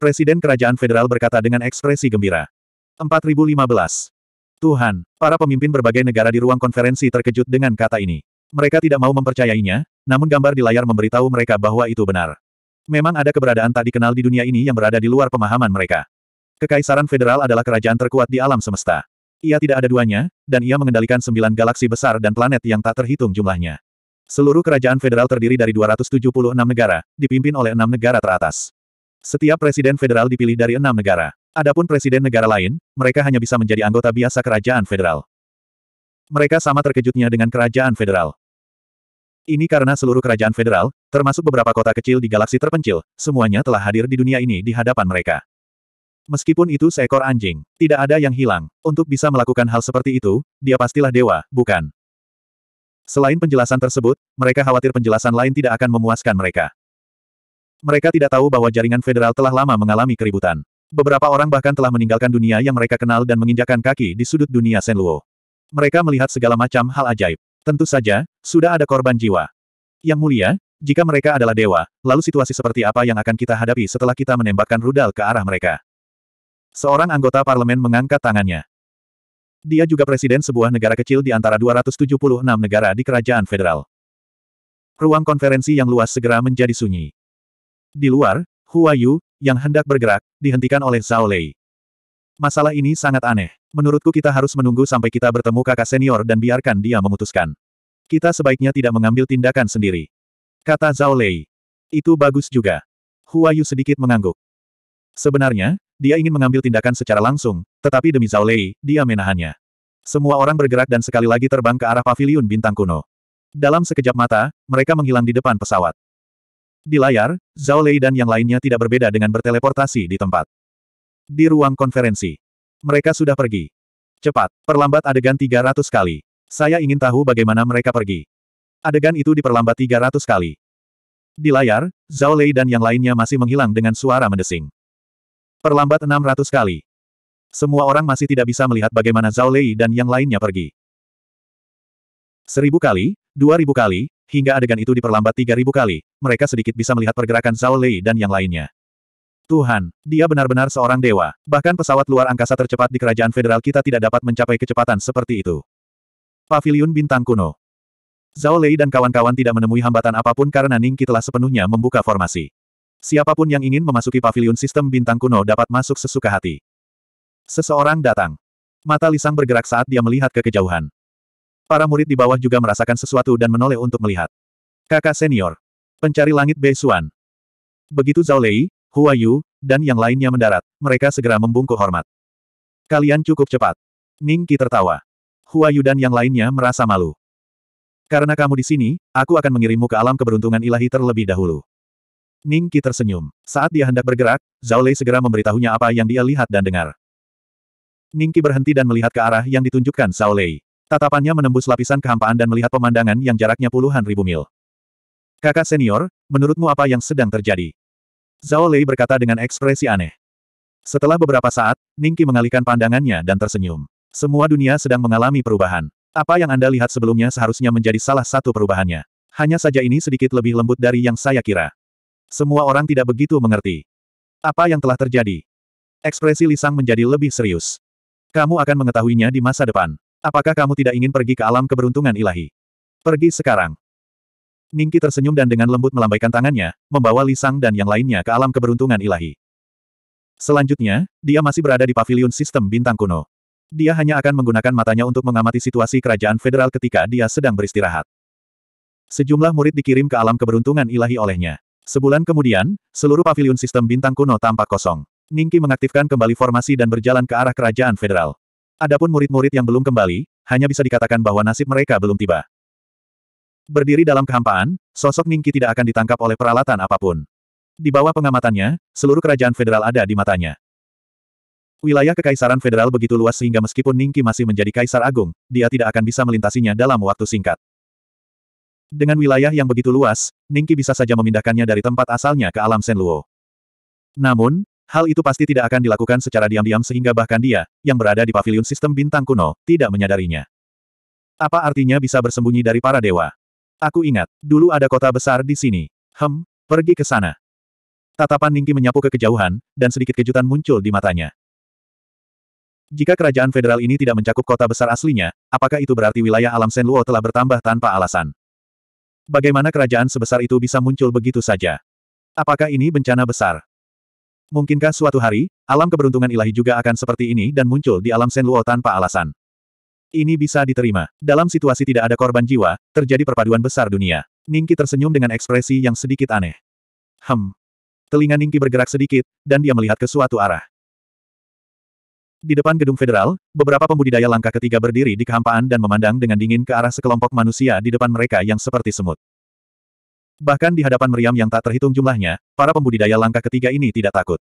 Presiden Kerajaan Federal berkata dengan ekspresi gembira. 4015. Tuhan, para pemimpin berbagai negara di ruang konferensi terkejut dengan kata ini. Mereka tidak mau mempercayainya, namun gambar di layar memberitahu mereka bahwa itu benar. Memang ada keberadaan tak dikenal di dunia ini yang berada di luar pemahaman mereka. Kekaisaran Federal adalah kerajaan terkuat di alam semesta. Ia tidak ada duanya, dan ia mengendalikan sembilan galaksi besar dan planet yang tak terhitung jumlahnya. Seluruh kerajaan federal terdiri dari 276 negara, dipimpin oleh enam negara teratas. Setiap presiden federal dipilih dari enam negara. Adapun presiden negara lain, mereka hanya bisa menjadi anggota biasa kerajaan federal. Mereka sama terkejutnya dengan kerajaan federal. Ini karena seluruh kerajaan federal, termasuk beberapa kota kecil di galaksi terpencil, semuanya telah hadir di dunia ini di hadapan mereka. Meskipun itu seekor anjing, tidak ada yang hilang. Untuk bisa melakukan hal seperti itu, dia pastilah dewa, bukan? Selain penjelasan tersebut, mereka khawatir penjelasan lain tidak akan memuaskan mereka. Mereka tidak tahu bahwa jaringan federal telah lama mengalami keributan. Beberapa orang bahkan telah meninggalkan dunia yang mereka kenal dan menginjakan kaki di sudut dunia Senluo. Mereka melihat segala macam hal ajaib. Tentu saja, sudah ada korban jiwa. Yang mulia, jika mereka adalah dewa, lalu situasi seperti apa yang akan kita hadapi setelah kita menembakkan rudal ke arah mereka? Seorang anggota parlemen mengangkat tangannya. Dia juga presiden sebuah negara kecil di antara 276 negara di kerajaan federal. Ruang konferensi yang luas segera menjadi sunyi. Di luar, Hua Yu, yang hendak bergerak, dihentikan oleh Zhao Lei. Masalah ini sangat aneh. Menurutku kita harus menunggu sampai kita bertemu kakak senior dan biarkan dia memutuskan. Kita sebaiknya tidak mengambil tindakan sendiri. Kata Zhao Lei. Itu bagus juga. Hua Yu sedikit mengangguk. Sebenarnya, dia ingin mengambil tindakan secara langsung, tetapi demi Zhao Lei, dia menahannya. Semua orang bergerak dan sekali lagi terbang ke arah paviliun bintang kuno. Dalam sekejap mata, mereka menghilang di depan pesawat. Di layar, Zhao Lei dan yang lainnya tidak berbeda dengan berteleportasi di tempat. Di ruang konferensi. Mereka sudah pergi. Cepat, perlambat adegan 300 kali. Saya ingin tahu bagaimana mereka pergi. Adegan itu diperlambat 300 kali. Di layar, Zhao Lei dan yang lainnya masih menghilang dengan suara mendesing. Perlambat 600 kali. Semua orang masih tidak bisa melihat bagaimana Zhao Lei dan yang lainnya pergi. Seribu kali, dua ribu kali, hingga adegan itu diperlambat tiga ribu kali, mereka sedikit bisa melihat pergerakan Zhao Lei dan yang lainnya. Tuhan, dia benar-benar seorang dewa. Bahkan pesawat luar angkasa tercepat di kerajaan federal kita tidak dapat mencapai kecepatan seperti itu. Paviliun Bintang Kuno Zhao Lei dan kawan-kawan tidak menemui hambatan apapun karena Ningqi telah sepenuhnya membuka formasi. Siapapun yang ingin memasuki pavilion sistem bintang kuno dapat masuk sesuka hati. Seseorang datang. Mata Lisang bergerak saat dia melihat ke kejauhan. Para murid di bawah juga merasakan sesuatu dan menoleh untuk melihat. Kakak senior. Pencari langit Bei Xuan. Begitu Zhao Lei, Hua Yu, dan yang lainnya mendarat, mereka segera membungkuk hormat. Kalian cukup cepat. Ning Qi tertawa. Hua Yu dan yang lainnya merasa malu. Karena kamu di sini, aku akan mengirimmu ke alam keberuntungan ilahi terlebih dahulu. Ning Qi tersenyum. Saat dia hendak bergerak, Zhao Lei segera memberitahunya apa yang dia lihat dan dengar. Ning Qi berhenti dan melihat ke arah yang ditunjukkan Zhao Lei. Tatapannya menembus lapisan kehampaan dan melihat pemandangan yang jaraknya puluhan ribu mil. Kakak senior, menurutmu apa yang sedang terjadi? Zhao Lei berkata dengan ekspresi aneh. Setelah beberapa saat, Ning Qi mengalihkan pandangannya dan tersenyum. Semua dunia sedang mengalami perubahan. Apa yang Anda lihat sebelumnya seharusnya menjadi salah satu perubahannya. Hanya saja ini sedikit lebih lembut dari yang saya kira. Semua orang tidak begitu mengerti. Apa yang telah terjadi? Ekspresi Lisang menjadi lebih serius. Kamu akan mengetahuinya di masa depan. Apakah kamu tidak ingin pergi ke alam keberuntungan ilahi? Pergi sekarang. Ningki tersenyum dan dengan lembut melambaikan tangannya, membawa Lisang dan yang lainnya ke alam keberuntungan ilahi. Selanjutnya, dia masih berada di pavilion sistem bintang kuno. Dia hanya akan menggunakan matanya untuk mengamati situasi kerajaan federal ketika dia sedang beristirahat. Sejumlah murid dikirim ke alam keberuntungan ilahi olehnya. Sebulan kemudian, seluruh pavilion sistem bintang kuno tampak kosong. Ningki mengaktifkan kembali formasi dan berjalan ke arah kerajaan federal. Adapun murid-murid yang belum kembali, hanya bisa dikatakan bahwa nasib mereka belum tiba. Berdiri dalam kehampaan, sosok Ningki tidak akan ditangkap oleh peralatan apapun. Di bawah pengamatannya, seluruh kerajaan federal ada di matanya. Wilayah kekaisaran federal begitu luas sehingga meskipun Ningki masih menjadi kaisar agung, dia tidak akan bisa melintasinya dalam waktu singkat. Dengan wilayah yang begitu luas, Ningki bisa saja memindahkannya dari tempat asalnya ke alam Senluo. Namun, hal itu pasti tidak akan dilakukan secara diam-diam sehingga bahkan dia, yang berada di pavilion sistem bintang kuno, tidak menyadarinya. Apa artinya bisa bersembunyi dari para dewa? Aku ingat, dulu ada kota besar di sini. Hem, pergi ke sana. Tatapan Ningki menyapu ke kejauhan, dan sedikit kejutan muncul di matanya. Jika kerajaan federal ini tidak mencakup kota besar aslinya, apakah itu berarti wilayah alam Senluo telah bertambah tanpa alasan? Bagaimana kerajaan sebesar itu bisa muncul begitu saja? Apakah ini bencana besar? Mungkinkah suatu hari, alam keberuntungan ilahi juga akan seperti ini dan muncul di alam Senluo tanpa alasan? Ini bisa diterima. Dalam situasi tidak ada korban jiwa, terjadi perpaduan besar dunia. Ningki tersenyum dengan ekspresi yang sedikit aneh. Hem. Telinga Ningki bergerak sedikit, dan dia melihat ke suatu arah. Di depan gedung federal, beberapa pembudidaya langkah ketiga berdiri di kehampaan dan memandang dengan dingin ke arah sekelompok manusia di depan mereka yang seperti semut. Bahkan di hadapan meriam yang tak terhitung jumlahnya, para pembudidaya langkah ketiga ini tidak takut.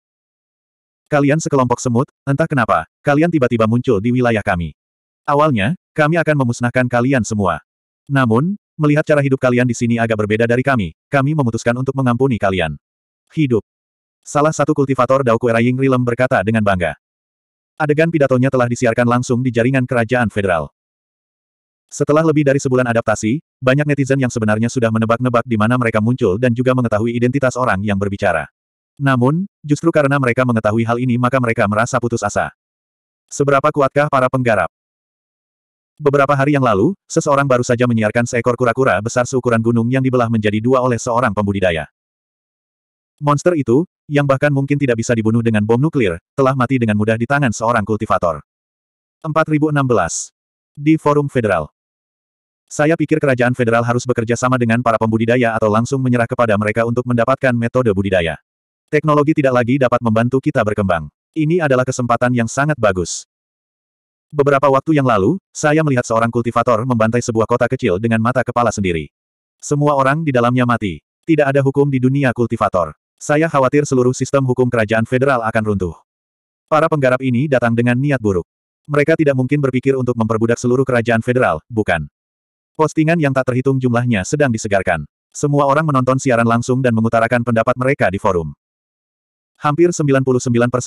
Kalian sekelompok semut, entah kenapa, kalian tiba-tiba muncul di wilayah kami. Awalnya, kami akan memusnahkan kalian semua. Namun, melihat cara hidup kalian di sini agak berbeda dari kami, kami memutuskan untuk mengampuni kalian. Hidup. Salah satu kultivator Dao Kueraying Rilem berkata dengan bangga. Adegan pidatonya telah disiarkan langsung di jaringan kerajaan federal. Setelah lebih dari sebulan adaptasi, banyak netizen yang sebenarnya sudah menebak-nebak di mana mereka muncul dan juga mengetahui identitas orang yang berbicara. Namun, justru karena mereka mengetahui hal ini maka mereka merasa putus asa. Seberapa kuatkah para penggarap? Beberapa hari yang lalu, seseorang baru saja menyiarkan seekor kura-kura besar seukuran gunung yang dibelah menjadi dua oleh seorang pembudidaya. Monster itu, yang bahkan mungkin tidak bisa dibunuh dengan bom nuklir, telah mati dengan mudah di tangan seorang kultivator. 4016. Di Forum Federal. Saya pikir kerajaan federal harus bekerja sama dengan para pembudidaya atau langsung menyerah kepada mereka untuk mendapatkan metode budidaya. Teknologi tidak lagi dapat membantu kita berkembang. Ini adalah kesempatan yang sangat bagus. Beberapa waktu yang lalu, saya melihat seorang kultivator membantai sebuah kota kecil dengan mata kepala sendiri. Semua orang di dalamnya mati. Tidak ada hukum di dunia kultivator. Saya khawatir seluruh sistem hukum kerajaan federal akan runtuh. Para penggarap ini datang dengan niat buruk. Mereka tidak mungkin berpikir untuk memperbudak seluruh kerajaan federal, bukan? Postingan yang tak terhitung jumlahnya sedang disegarkan. Semua orang menonton siaran langsung dan mengutarakan pendapat mereka di forum. Hampir 99%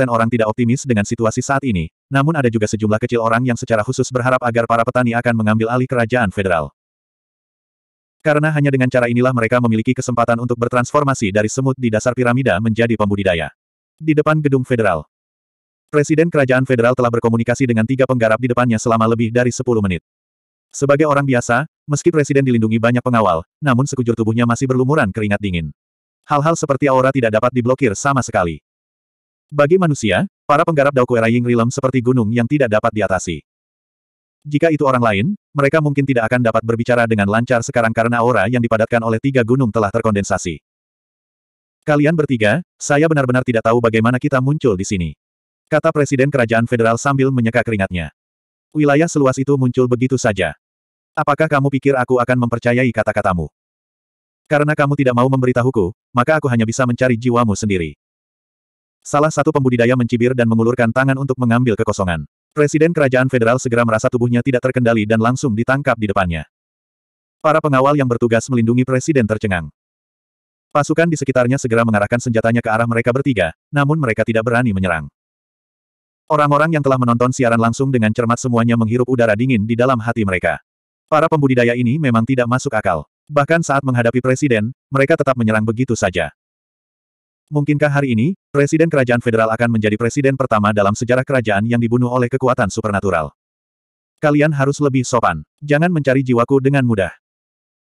orang tidak optimis dengan situasi saat ini, namun ada juga sejumlah kecil orang yang secara khusus berharap agar para petani akan mengambil alih kerajaan federal. Karena hanya dengan cara inilah mereka memiliki kesempatan untuk bertransformasi dari semut di dasar piramida menjadi pembudidaya. Di depan gedung federal. Presiden Kerajaan Federal telah berkomunikasi dengan tiga penggarap di depannya selama lebih dari 10 menit. Sebagai orang biasa, meski Presiden dilindungi banyak pengawal, namun sekujur tubuhnya masih berlumuran keringat dingin. Hal-hal seperti aura tidak dapat diblokir sama sekali. Bagi manusia, para penggarap Dao Kuera Ying Rilem seperti gunung yang tidak dapat diatasi. Jika itu orang lain, mereka mungkin tidak akan dapat berbicara dengan lancar sekarang karena aura yang dipadatkan oleh tiga gunung telah terkondensasi. Kalian bertiga, saya benar-benar tidak tahu bagaimana kita muncul di sini. Kata Presiden Kerajaan Federal sambil menyeka keringatnya. Wilayah seluas itu muncul begitu saja. Apakah kamu pikir aku akan mempercayai kata-katamu? Karena kamu tidak mau memberitahuku, maka aku hanya bisa mencari jiwamu sendiri. Salah satu pembudidaya mencibir dan mengulurkan tangan untuk mengambil kekosongan. Presiden Kerajaan Federal segera merasa tubuhnya tidak terkendali dan langsung ditangkap di depannya. Para pengawal yang bertugas melindungi Presiden tercengang. Pasukan di sekitarnya segera mengarahkan senjatanya ke arah mereka bertiga, namun mereka tidak berani menyerang. Orang-orang yang telah menonton siaran langsung dengan cermat semuanya menghirup udara dingin di dalam hati mereka. Para pembudidaya ini memang tidak masuk akal. Bahkan saat menghadapi presiden, mereka tetap menyerang begitu saja. Mungkinkah hari ini, Presiden Kerajaan Federal akan menjadi presiden pertama dalam sejarah kerajaan yang dibunuh oleh kekuatan supernatural? Kalian harus lebih sopan. Jangan mencari jiwaku dengan mudah.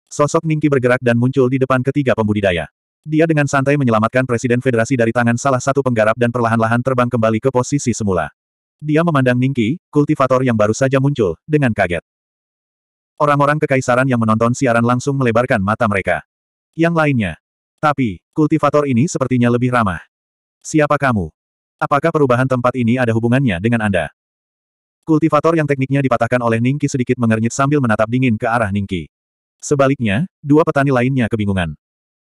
Sosok Ningki bergerak dan muncul di depan ketiga pembudidaya. Dia dengan santai menyelamatkan Presiden Federasi dari tangan salah satu penggarap dan perlahan-lahan terbang kembali ke posisi semula. Dia memandang Ningki, kultivator yang baru saja muncul, dengan kaget. Orang-orang kekaisaran yang menonton siaran langsung melebarkan mata mereka. Yang lainnya, tapi, kultivator ini sepertinya lebih ramah. Siapa kamu? Apakah perubahan tempat ini ada hubungannya dengan Anda? Kultivator yang tekniknya dipatahkan oleh Ningki sedikit mengernyit sambil menatap dingin ke arah Ningki. Sebaliknya, dua petani lainnya kebingungan.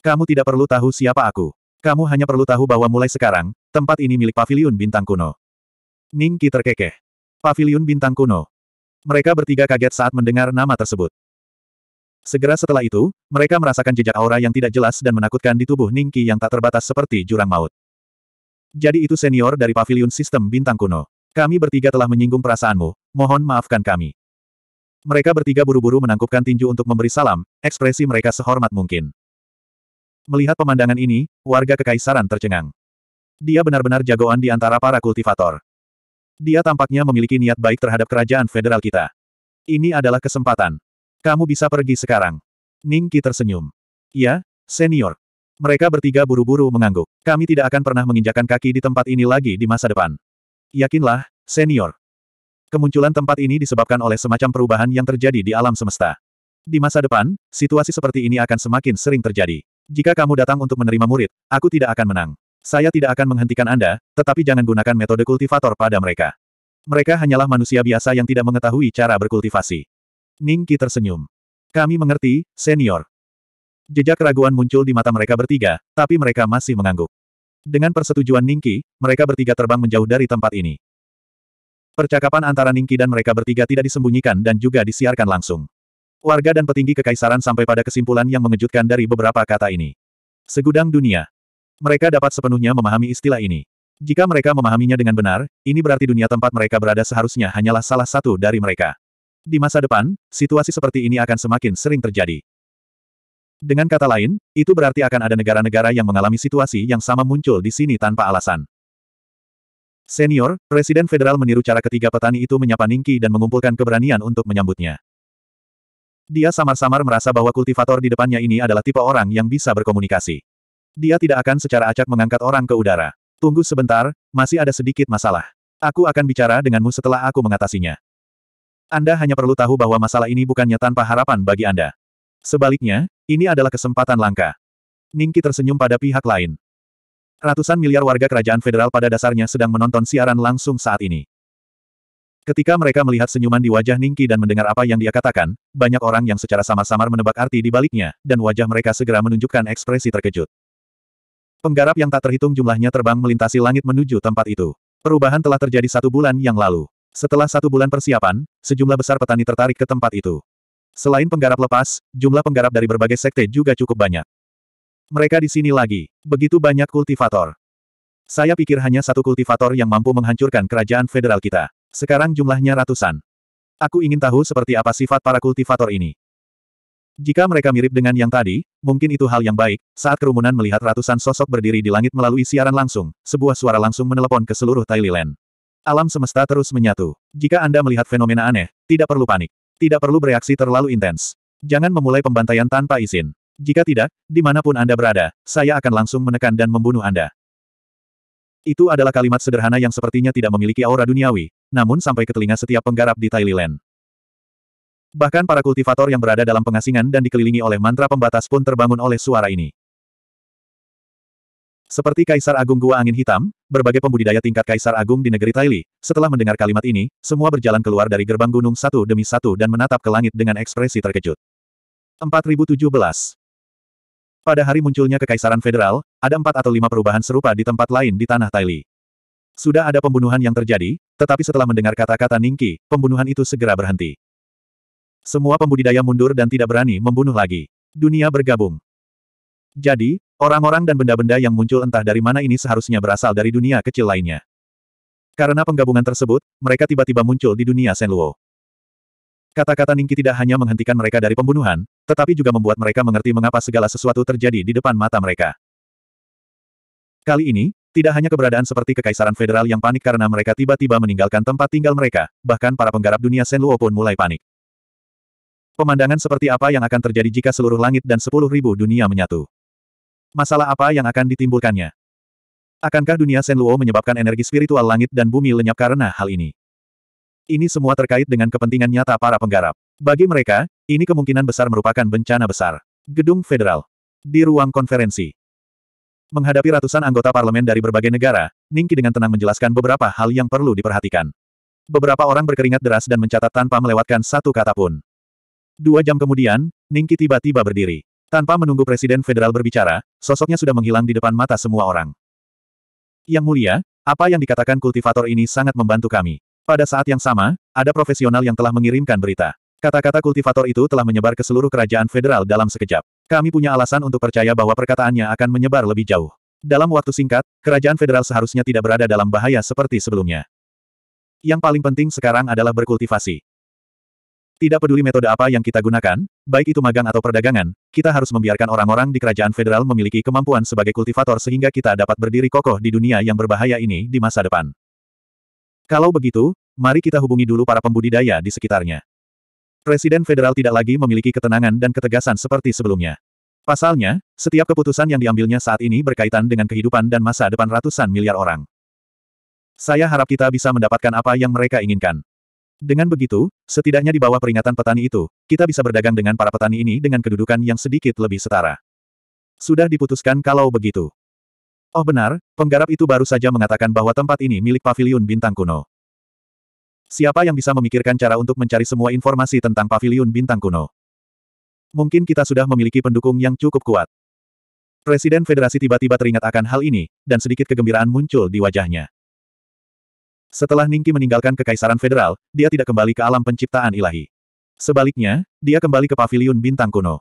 Kamu tidak perlu tahu siapa aku. Kamu hanya perlu tahu bahwa mulai sekarang, tempat ini milik paviliun bintang kuno. Ningki terkekeh. Paviliun bintang kuno. Mereka bertiga kaget saat mendengar nama tersebut. Segera setelah itu, mereka merasakan jejak aura yang tidak jelas dan menakutkan di tubuh Ningki yang tak terbatas seperti jurang maut. Jadi itu senior dari pavilion sistem bintang kuno. Kami bertiga telah menyinggung perasaanmu, mohon maafkan kami. Mereka bertiga buru-buru menangkupkan tinju untuk memberi salam, ekspresi mereka sehormat mungkin. Melihat pemandangan ini, warga kekaisaran tercengang. Dia benar-benar jagoan di antara para kultivator. Dia tampaknya memiliki niat baik terhadap kerajaan federal kita. Ini adalah kesempatan. Kamu bisa pergi sekarang. Ningki tersenyum. Ya, senior. Mereka bertiga buru-buru mengangguk. Kami tidak akan pernah menginjakan kaki di tempat ini lagi di masa depan. Yakinlah, senior. Kemunculan tempat ini disebabkan oleh semacam perubahan yang terjadi di alam semesta. Di masa depan, situasi seperti ini akan semakin sering terjadi. Jika kamu datang untuk menerima murid, aku tidak akan menang. Saya tidak akan menghentikan Anda, tetapi jangan gunakan metode kultivator pada mereka. Mereka hanyalah manusia biasa yang tidak mengetahui cara berkultivasi. Ning tersenyum. Kami mengerti, senior. Jejak keraguan muncul di mata mereka bertiga, tapi mereka masih mengangguk. Dengan persetujuan Ningki, mereka bertiga terbang menjauh dari tempat ini. Percakapan antara Ningki dan mereka bertiga tidak disembunyikan dan juga disiarkan langsung. Warga dan petinggi kekaisaran sampai pada kesimpulan yang mengejutkan dari beberapa kata ini. Segudang dunia. Mereka dapat sepenuhnya memahami istilah ini. Jika mereka memahaminya dengan benar, ini berarti dunia tempat mereka berada seharusnya hanyalah salah satu dari mereka. Di masa depan, situasi seperti ini akan semakin sering terjadi. Dengan kata lain, itu berarti akan ada negara-negara yang mengalami situasi yang sama muncul di sini tanpa alasan. Senior, Presiden Federal meniru cara ketiga petani itu menyapa Ningki dan mengumpulkan keberanian untuk menyambutnya. Dia samar-samar merasa bahwa kultivator di depannya ini adalah tipe orang yang bisa berkomunikasi. Dia tidak akan secara acak mengangkat orang ke udara. Tunggu sebentar, masih ada sedikit masalah. Aku akan bicara denganmu setelah aku mengatasinya. Anda hanya perlu tahu bahwa masalah ini bukannya tanpa harapan bagi Anda. Sebaliknya, ini adalah kesempatan langka. Ningki tersenyum pada pihak lain. Ratusan miliar warga kerajaan federal pada dasarnya sedang menonton siaran langsung saat ini. Ketika mereka melihat senyuman di wajah Ningki dan mendengar apa yang dia katakan, banyak orang yang secara samar-samar menebak arti di baliknya, dan wajah mereka segera menunjukkan ekspresi terkejut. Penggarap yang tak terhitung jumlahnya terbang melintasi langit menuju tempat itu. Perubahan telah terjadi satu bulan yang lalu. Setelah satu bulan persiapan, sejumlah besar petani tertarik ke tempat itu. Selain penggarap lepas, jumlah penggarap dari berbagai sekte juga cukup banyak. Mereka di sini lagi. Begitu banyak kultivator. Saya pikir hanya satu kultivator yang mampu menghancurkan kerajaan federal kita. Sekarang jumlahnya ratusan. Aku ingin tahu seperti apa sifat para kultivator ini. Jika mereka mirip dengan yang tadi, mungkin itu hal yang baik, saat kerumunan melihat ratusan sosok berdiri di langit melalui siaran langsung, sebuah suara langsung menelepon ke seluruh Thailand alam semesta terus menyatu. Jika Anda melihat fenomena aneh, tidak perlu panik. Tidak perlu bereaksi terlalu intens. Jangan memulai pembantaian tanpa izin. Jika tidak, dimanapun Anda berada, saya akan langsung menekan dan membunuh Anda. Itu adalah kalimat sederhana yang sepertinya tidak memiliki aura duniawi, namun sampai ke telinga setiap penggarap di Thailand. Bahkan para kultivator yang berada dalam pengasingan dan dikelilingi oleh mantra pembatas pun terbangun oleh suara ini. Seperti Kaisar Agung Gua Angin Hitam, berbagai pembudidaya tingkat Kaisar Agung di negeri Taili, setelah mendengar kalimat ini, semua berjalan keluar dari gerbang gunung satu demi satu dan menatap ke langit dengan ekspresi terkejut. 4017 Pada hari munculnya Kekaisaran Federal, ada empat atau lima perubahan serupa di tempat lain di tanah Taili. Sudah ada pembunuhan yang terjadi, tetapi setelah mendengar kata-kata Ningki, pembunuhan itu segera berhenti. Semua pembudidaya mundur dan tidak berani membunuh lagi. Dunia bergabung. Jadi, orang-orang dan benda-benda yang muncul entah dari mana ini seharusnya berasal dari dunia kecil lainnya. Karena penggabungan tersebut, mereka tiba-tiba muncul di dunia Senluo. Kata-kata Ningki tidak hanya menghentikan mereka dari pembunuhan, tetapi juga membuat mereka mengerti mengapa segala sesuatu terjadi di depan mata mereka. Kali ini, tidak hanya keberadaan seperti Kekaisaran Federal yang panik karena mereka tiba-tiba meninggalkan tempat tinggal mereka, bahkan para penggarap dunia Senluo pun mulai panik. Pemandangan seperti apa yang akan terjadi jika seluruh langit dan sepuluh ribu dunia menyatu? Masalah apa yang akan ditimbulkannya? Akankah dunia Senluo menyebabkan energi spiritual langit dan bumi lenyap karena hal ini? Ini semua terkait dengan kepentingan nyata para penggarap. Bagi mereka, ini kemungkinan besar merupakan bencana besar. Gedung Federal. Di ruang konferensi. Menghadapi ratusan anggota parlemen dari berbagai negara, Ningki dengan tenang menjelaskan beberapa hal yang perlu diperhatikan. Beberapa orang berkeringat deras dan mencatat tanpa melewatkan satu kata pun. Dua jam kemudian, Ningki tiba-tiba berdiri. Tanpa menunggu Presiden Federal berbicara, sosoknya sudah menghilang di depan mata semua orang. Yang mulia, apa yang dikatakan kultivator ini sangat membantu kami. Pada saat yang sama, ada profesional yang telah mengirimkan berita. Kata-kata kultivator itu telah menyebar ke seluruh kerajaan federal dalam sekejap. Kami punya alasan untuk percaya bahwa perkataannya akan menyebar lebih jauh. Dalam waktu singkat, kerajaan federal seharusnya tidak berada dalam bahaya seperti sebelumnya. Yang paling penting sekarang adalah berkultivasi. Tidak peduli metode apa yang kita gunakan, baik itu magang atau perdagangan, kita harus membiarkan orang-orang di kerajaan federal memiliki kemampuan sebagai kultivator sehingga kita dapat berdiri kokoh di dunia yang berbahaya ini di masa depan. Kalau begitu, mari kita hubungi dulu para pembudidaya di sekitarnya. Presiden federal tidak lagi memiliki ketenangan dan ketegasan seperti sebelumnya. Pasalnya, setiap keputusan yang diambilnya saat ini berkaitan dengan kehidupan dan masa depan ratusan miliar orang. Saya harap kita bisa mendapatkan apa yang mereka inginkan. Dengan begitu, setidaknya di bawah peringatan petani itu, kita bisa berdagang dengan para petani ini dengan kedudukan yang sedikit lebih setara. Sudah diputuskan kalau begitu. Oh benar, penggarap itu baru saja mengatakan bahwa tempat ini milik Paviliun bintang kuno. Siapa yang bisa memikirkan cara untuk mencari semua informasi tentang Paviliun bintang kuno? Mungkin kita sudah memiliki pendukung yang cukup kuat. Presiden Federasi tiba-tiba teringat akan hal ini, dan sedikit kegembiraan muncul di wajahnya. Setelah Ningki meninggalkan Kekaisaran Federal, dia tidak kembali ke alam penciptaan ilahi. Sebaliknya, dia kembali ke paviliun bintang kuno.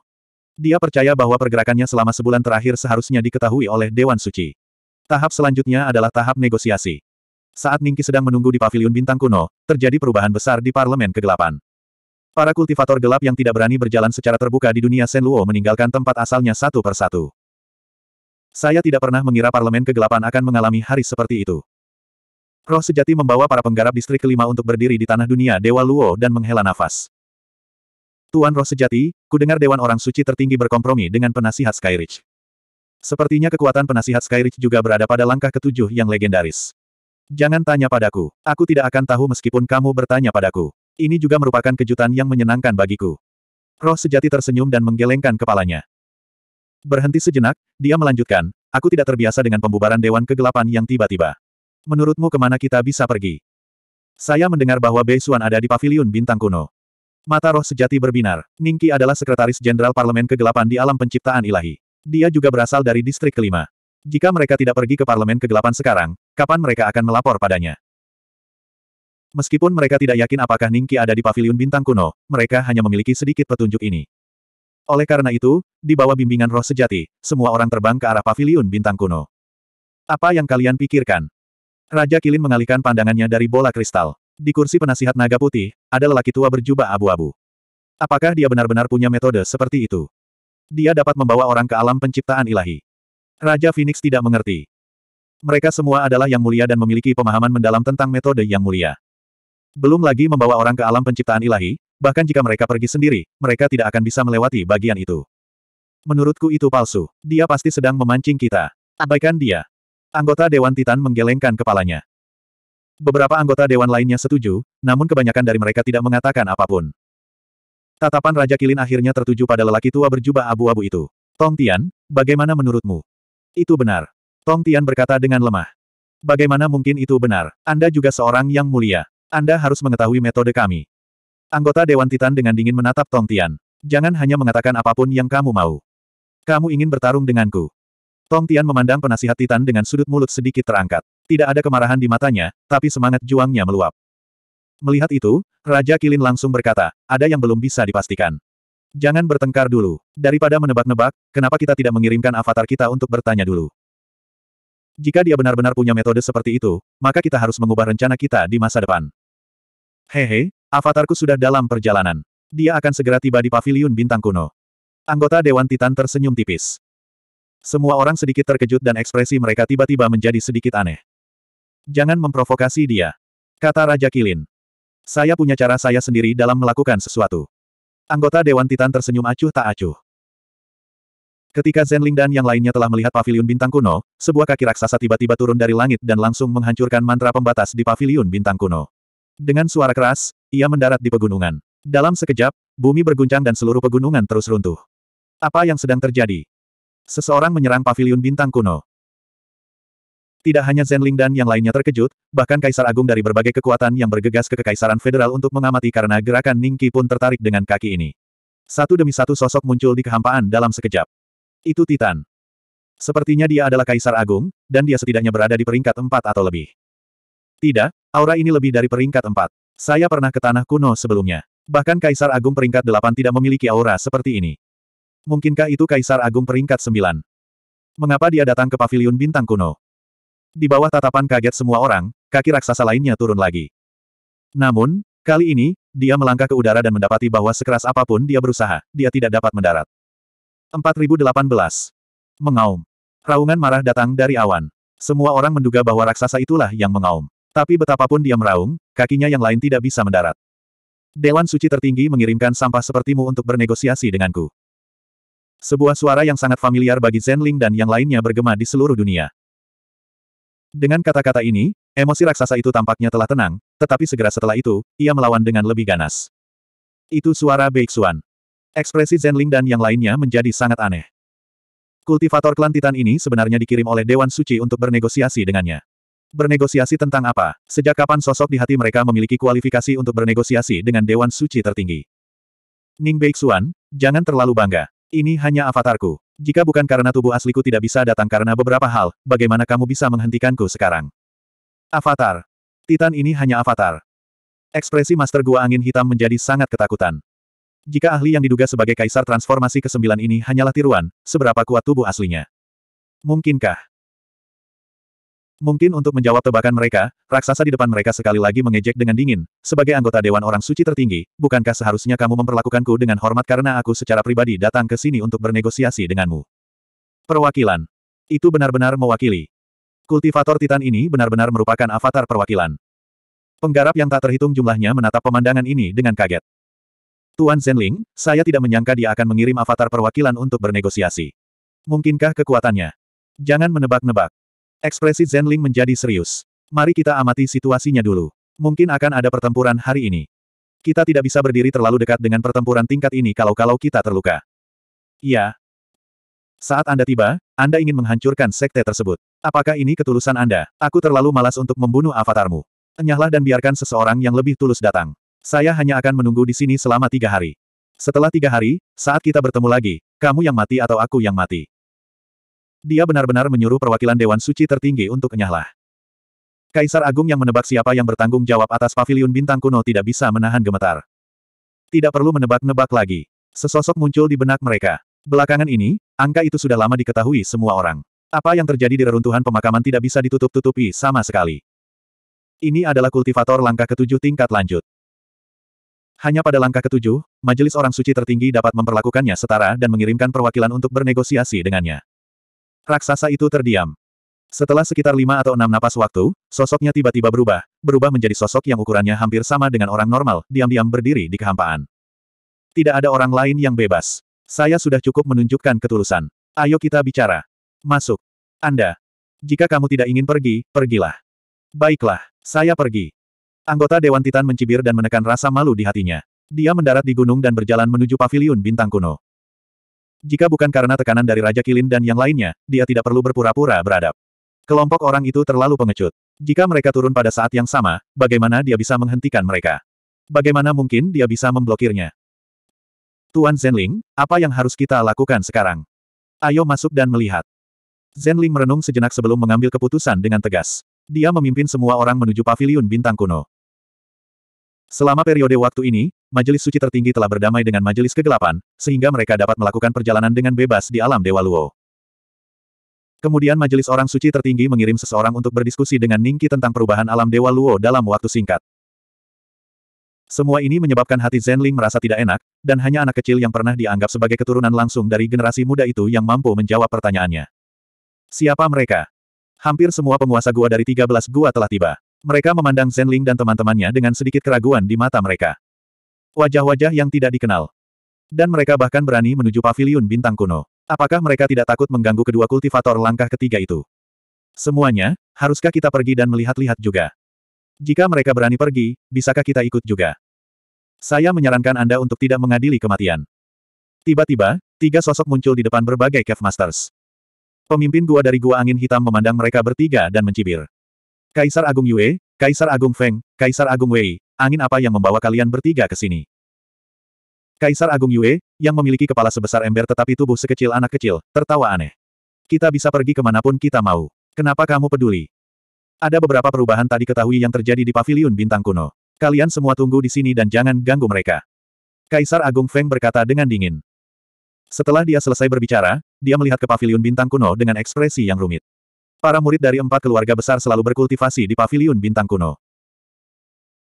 Dia percaya bahwa pergerakannya selama sebulan terakhir seharusnya diketahui oleh Dewan Suci. Tahap selanjutnya adalah tahap negosiasi. Saat Ningki sedang menunggu di paviliun bintang kuno, terjadi perubahan besar di Parlemen Kegelapan. Para kultivator gelap yang tidak berani berjalan secara terbuka di dunia Senluo meninggalkan tempat asalnya satu persatu. Saya tidak pernah mengira Parlemen Kegelapan akan mengalami hari seperti itu. Roh sejati membawa para penggarap distrik kelima untuk berdiri di tanah dunia Dewa Luo dan menghela nafas. Tuan roh sejati, kudengar Dewan Orang Suci tertinggi berkompromi dengan penasihat Skyreach. Sepertinya kekuatan penasihat Skyreach juga berada pada langkah ketujuh yang legendaris. Jangan tanya padaku, aku tidak akan tahu meskipun kamu bertanya padaku. Ini juga merupakan kejutan yang menyenangkan bagiku. Roh sejati tersenyum dan menggelengkan kepalanya. Berhenti sejenak, dia melanjutkan, aku tidak terbiasa dengan pembubaran Dewan Kegelapan yang tiba-tiba. Menurutmu kemana kita bisa pergi? Saya mendengar bahwa Bei Xuan ada di paviliun bintang kuno. Mata roh sejati berbinar. Ningki adalah sekretaris jenderal parlemen kegelapan di alam penciptaan ilahi. Dia juga berasal dari distrik kelima. Jika mereka tidak pergi ke parlemen kegelapan sekarang, kapan mereka akan melapor padanya? Meskipun mereka tidak yakin apakah Ningki ada di paviliun bintang kuno, mereka hanya memiliki sedikit petunjuk ini. Oleh karena itu, di bawah bimbingan roh sejati, semua orang terbang ke arah paviliun bintang kuno. Apa yang kalian pikirkan? Raja Kilin mengalihkan pandangannya dari bola kristal. Di kursi penasihat naga putih, ada lelaki tua berjubah abu-abu. Apakah dia benar-benar punya metode seperti itu? Dia dapat membawa orang ke alam penciptaan ilahi. Raja Phoenix tidak mengerti. Mereka semua adalah yang mulia dan memiliki pemahaman mendalam tentang metode yang mulia. Belum lagi membawa orang ke alam penciptaan ilahi, bahkan jika mereka pergi sendiri, mereka tidak akan bisa melewati bagian itu. Menurutku itu palsu. Dia pasti sedang memancing kita. Abaikan dia. Anggota Dewan Titan menggelengkan kepalanya. Beberapa anggota Dewan lainnya setuju, namun kebanyakan dari mereka tidak mengatakan apapun. Tatapan Raja Kilin akhirnya tertuju pada lelaki tua berjubah abu-abu itu. Tong Tian, bagaimana menurutmu? Itu benar. Tong Tian berkata dengan lemah. Bagaimana mungkin itu benar? Anda juga seorang yang mulia. Anda harus mengetahui metode kami. Anggota Dewan Titan dengan dingin menatap Tong Tian. Jangan hanya mengatakan apapun yang kamu mau. Kamu ingin bertarung denganku. Tong Tian memandang penasihat Titan dengan sudut mulut sedikit terangkat. Tidak ada kemarahan di matanya, tapi semangat juangnya meluap. Melihat itu, Raja Kilin langsung berkata, ada yang belum bisa dipastikan. Jangan bertengkar dulu. Daripada menebak-nebak, kenapa kita tidak mengirimkan avatar kita untuk bertanya dulu? Jika dia benar-benar punya metode seperti itu, maka kita harus mengubah rencana kita di masa depan. Hehe, avatarku sudah dalam perjalanan. Dia akan segera tiba di paviliun bintang kuno. Anggota Dewan Titan tersenyum tipis. Semua orang sedikit terkejut dan ekspresi mereka tiba-tiba menjadi sedikit aneh. Jangan memprovokasi dia. Kata Raja Kilin. Saya punya cara saya sendiri dalam melakukan sesuatu. Anggota Dewan Titan tersenyum acuh tak acuh. Ketika Zenling dan yang lainnya telah melihat paviliun bintang kuno, sebuah kaki raksasa tiba-tiba turun dari langit dan langsung menghancurkan mantra pembatas di paviliun bintang kuno. Dengan suara keras, ia mendarat di pegunungan. Dalam sekejap, bumi berguncang dan seluruh pegunungan terus runtuh. Apa yang sedang terjadi? Seseorang menyerang pavilion bintang kuno. Tidak hanya Zenling dan yang lainnya terkejut, bahkan Kaisar Agung dari berbagai kekuatan yang bergegas ke Kekaisaran Federal untuk mengamati karena gerakan Ningki pun tertarik dengan kaki ini. Satu demi satu sosok muncul di kehampaan dalam sekejap. Itu Titan. Sepertinya dia adalah Kaisar Agung, dan dia setidaknya berada di peringkat empat atau lebih. Tidak, aura ini lebih dari peringkat empat. Saya pernah ke tanah kuno sebelumnya. Bahkan Kaisar Agung peringkat delapan tidak memiliki aura seperti ini. Mungkinkah itu Kaisar Agung peringkat sembilan? Mengapa dia datang ke paviliun bintang kuno? Di bawah tatapan kaget semua orang, kaki raksasa lainnya turun lagi. Namun, kali ini, dia melangkah ke udara dan mendapati bahwa sekeras apapun dia berusaha, dia tidak dapat mendarat. 4018. Mengaum. Raungan marah datang dari awan. Semua orang menduga bahwa raksasa itulah yang mengaum. Tapi betapapun dia meraung, kakinya yang lain tidak bisa mendarat. Dewan suci tertinggi mengirimkan sampah sepertimu untuk bernegosiasi denganku. Sebuah suara yang sangat familiar bagi Zenling dan yang lainnya bergema di seluruh dunia. Dengan kata-kata ini, emosi raksasa itu tampaknya telah tenang, tetapi segera setelah itu, ia melawan dengan lebih ganas. Itu suara Beixuan. Ekspresi Zenling dan yang lainnya menjadi sangat aneh. Kultivator klan Titan ini sebenarnya dikirim oleh Dewan Suci untuk bernegosiasi dengannya. Bernegosiasi tentang apa? Sejak kapan sosok di hati mereka memiliki kualifikasi untuk bernegosiasi dengan Dewan Suci tertinggi? Ning Beixuan, jangan terlalu bangga. Ini hanya avatarku. Jika bukan karena tubuh asliku tidak bisa datang karena beberapa hal, bagaimana kamu bisa menghentikanku sekarang? Avatar. Titan ini hanya avatar. Ekspresi Master Gua Angin Hitam menjadi sangat ketakutan. Jika ahli yang diduga sebagai kaisar transformasi ke-9 ini hanyalah tiruan, seberapa kuat tubuh aslinya? Mungkinkah? Mungkin untuk menjawab tebakan mereka, raksasa di depan mereka sekali lagi mengejek dengan dingin, sebagai anggota Dewan Orang Suci tertinggi, bukankah seharusnya kamu memperlakukanku dengan hormat karena aku secara pribadi datang ke sini untuk bernegosiasi denganmu? Perwakilan. Itu benar-benar mewakili. Kultivator Titan ini benar-benar merupakan avatar perwakilan. Penggarap yang tak terhitung jumlahnya menatap pemandangan ini dengan kaget. Tuan Zenling, saya tidak menyangka dia akan mengirim avatar perwakilan untuk bernegosiasi. Mungkinkah kekuatannya? Jangan menebak-nebak. Ekspresi Zenling menjadi serius. Mari kita amati situasinya dulu. Mungkin akan ada pertempuran hari ini. Kita tidak bisa berdiri terlalu dekat dengan pertempuran tingkat ini kalau-kalau kita terluka. Iya. Saat Anda tiba, Anda ingin menghancurkan sekte tersebut. Apakah ini ketulusan Anda? Aku terlalu malas untuk membunuh avatarmu. Enyahlah dan biarkan seseorang yang lebih tulus datang. Saya hanya akan menunggu di sini selama tiga hari. Setelah tiga hari, saat kita bertemu lagi, kamu yang mati atau aku yang mati. Dia benar-benar menyuruh perwakilan Dewan Suci tertinggi untuk enyahlah. Kaisar Agung yang menebak siapa yang bertanggung jawab atas paviliun bintang kuno tidak bisa menahan gemetar. Tidak perlu menebak-nebak lagi. Sesosok muncul di benak mereka. Belakangan ini, angka itu sudah lama diketahui semua orang. Apa yang terjadi di reruntuhan pemakaman tidak bisa ditutup-tutupi sama sekali. Ini adalah kultivator langkah ketujuh tingkat lanjut. Hanya pada langkah ketujuh, majelis orang suci tertinggi dapat memperlakukannya setara dan mengirimkan perwakilan untuk bernegosiasi dengannya. Raksasa itu terdiam. Setelah sekitar lima atau enam napas waktu, sosoknya tiba-tiba berubah, berubah menjadi sosok yang ukurannya hampir sama dengan orang normal, diam-diam berdiri di kehampaan. Tidak ada orang lain yang bebas. Saya sudah cukup menunjukkan ketulusan. Ayo kita bicara. Masuk. Anda. Jika kamu tidak ingin pergi, pergilah. Baiklah, saya pergi. Anggota Dewan Titan mencibir dan menekan rasa malu di hatinya. Dia mendarat di gunung dan berjalan menuju paviliun bintang kuno. Jika bukan karena tekanan dari Raja Kilin dan yang lainnya, dia tidak perlu berpura-pura beradab. Kelompok orang itu terlalu pengecut. Jika mereka turun pada saat yang sama, bagaimana dia bisa menghentikan mereka? Bagaimana mungkin dia bisa memblokirnya? Tuan Zenling, apa yang harus kita lakukan sekarang? Ayo masuk dan melihat. Zenling merenung sejenak sebelum mengambil keputusan dengan tegas. Dia memimpin semua orang menuju paviliun bintang kuno. Selama periode waktu ini, Majelis Suci Tertinggi telah berdamai dengan Majelis Kegelapan, sehingga mereka dapat melakukan perjalanan dengan bebas di alam Dewa Luo. Kemudian Majelis Orang Suci Tertinggi mengirim seseorang untuk berdiskusi dengan Ningki tentang perubahan alam Dewa Luo dalam waktu singkat. Semua ini menyebabkan hati Zenling merasa tidak enak, dan hanya anak kecil yang pernah dianggap sebagai keturunan langsung dari generasi muda itu yang mampu menjawab pertanyaannya. Siapa mereka? Hampir semua penguasa gua dari 13 gua telah tiba. Mereka memandang Ling dan teman-temannya dengan sedikit keraguan di mata mereka. Wajah-wajah yang tidak dikenal. Dan mereka bahkan berani menuju pavilion bintang kuno. Apakah mereka tidak takut mengganggu kedua kultivator langkah ketiga itu? Semuanya, haruskah kita pergi dan melihat-lihat juga? Jika mereka berani pergi, bisakah kita ikut juga? Saya menyarankan Anda untuk tidak mengadili kematian. Tiba-tiba, tiga sosok muncul di depan berbagai Cave Masters. Pemimpin gua dari gua angin hitam memandang mereka bertiga dan mencibir. Kaisar Agung Yue, Kaisar Agung Feng, Kaisar Agung Wei, angin apa yang membawa kalian bertiga ke sini? Kaisar Agung Yue, yang memiliki kepala sebesar ember tetapi tubuh sekecil anak kecil, tertawa aneh. Kita bisa pergi kemanapun kita mau. Kenapa kamu peduli? Ada beberapa perubahan tadi ketahui yang terjadi di paviliun bintang kuno. Kalian semua tunggu di sini dan jangan ganggu mereka. Kaisar Agung Feng berkata dengan dingin. Setelah dia selesai berbicara, dia melihat ke paviliun bintang kuno dengan ekspresi yang rumit. Para murid dari empat keluarga besar selalu berkultivasi di paviliun bintang kuno.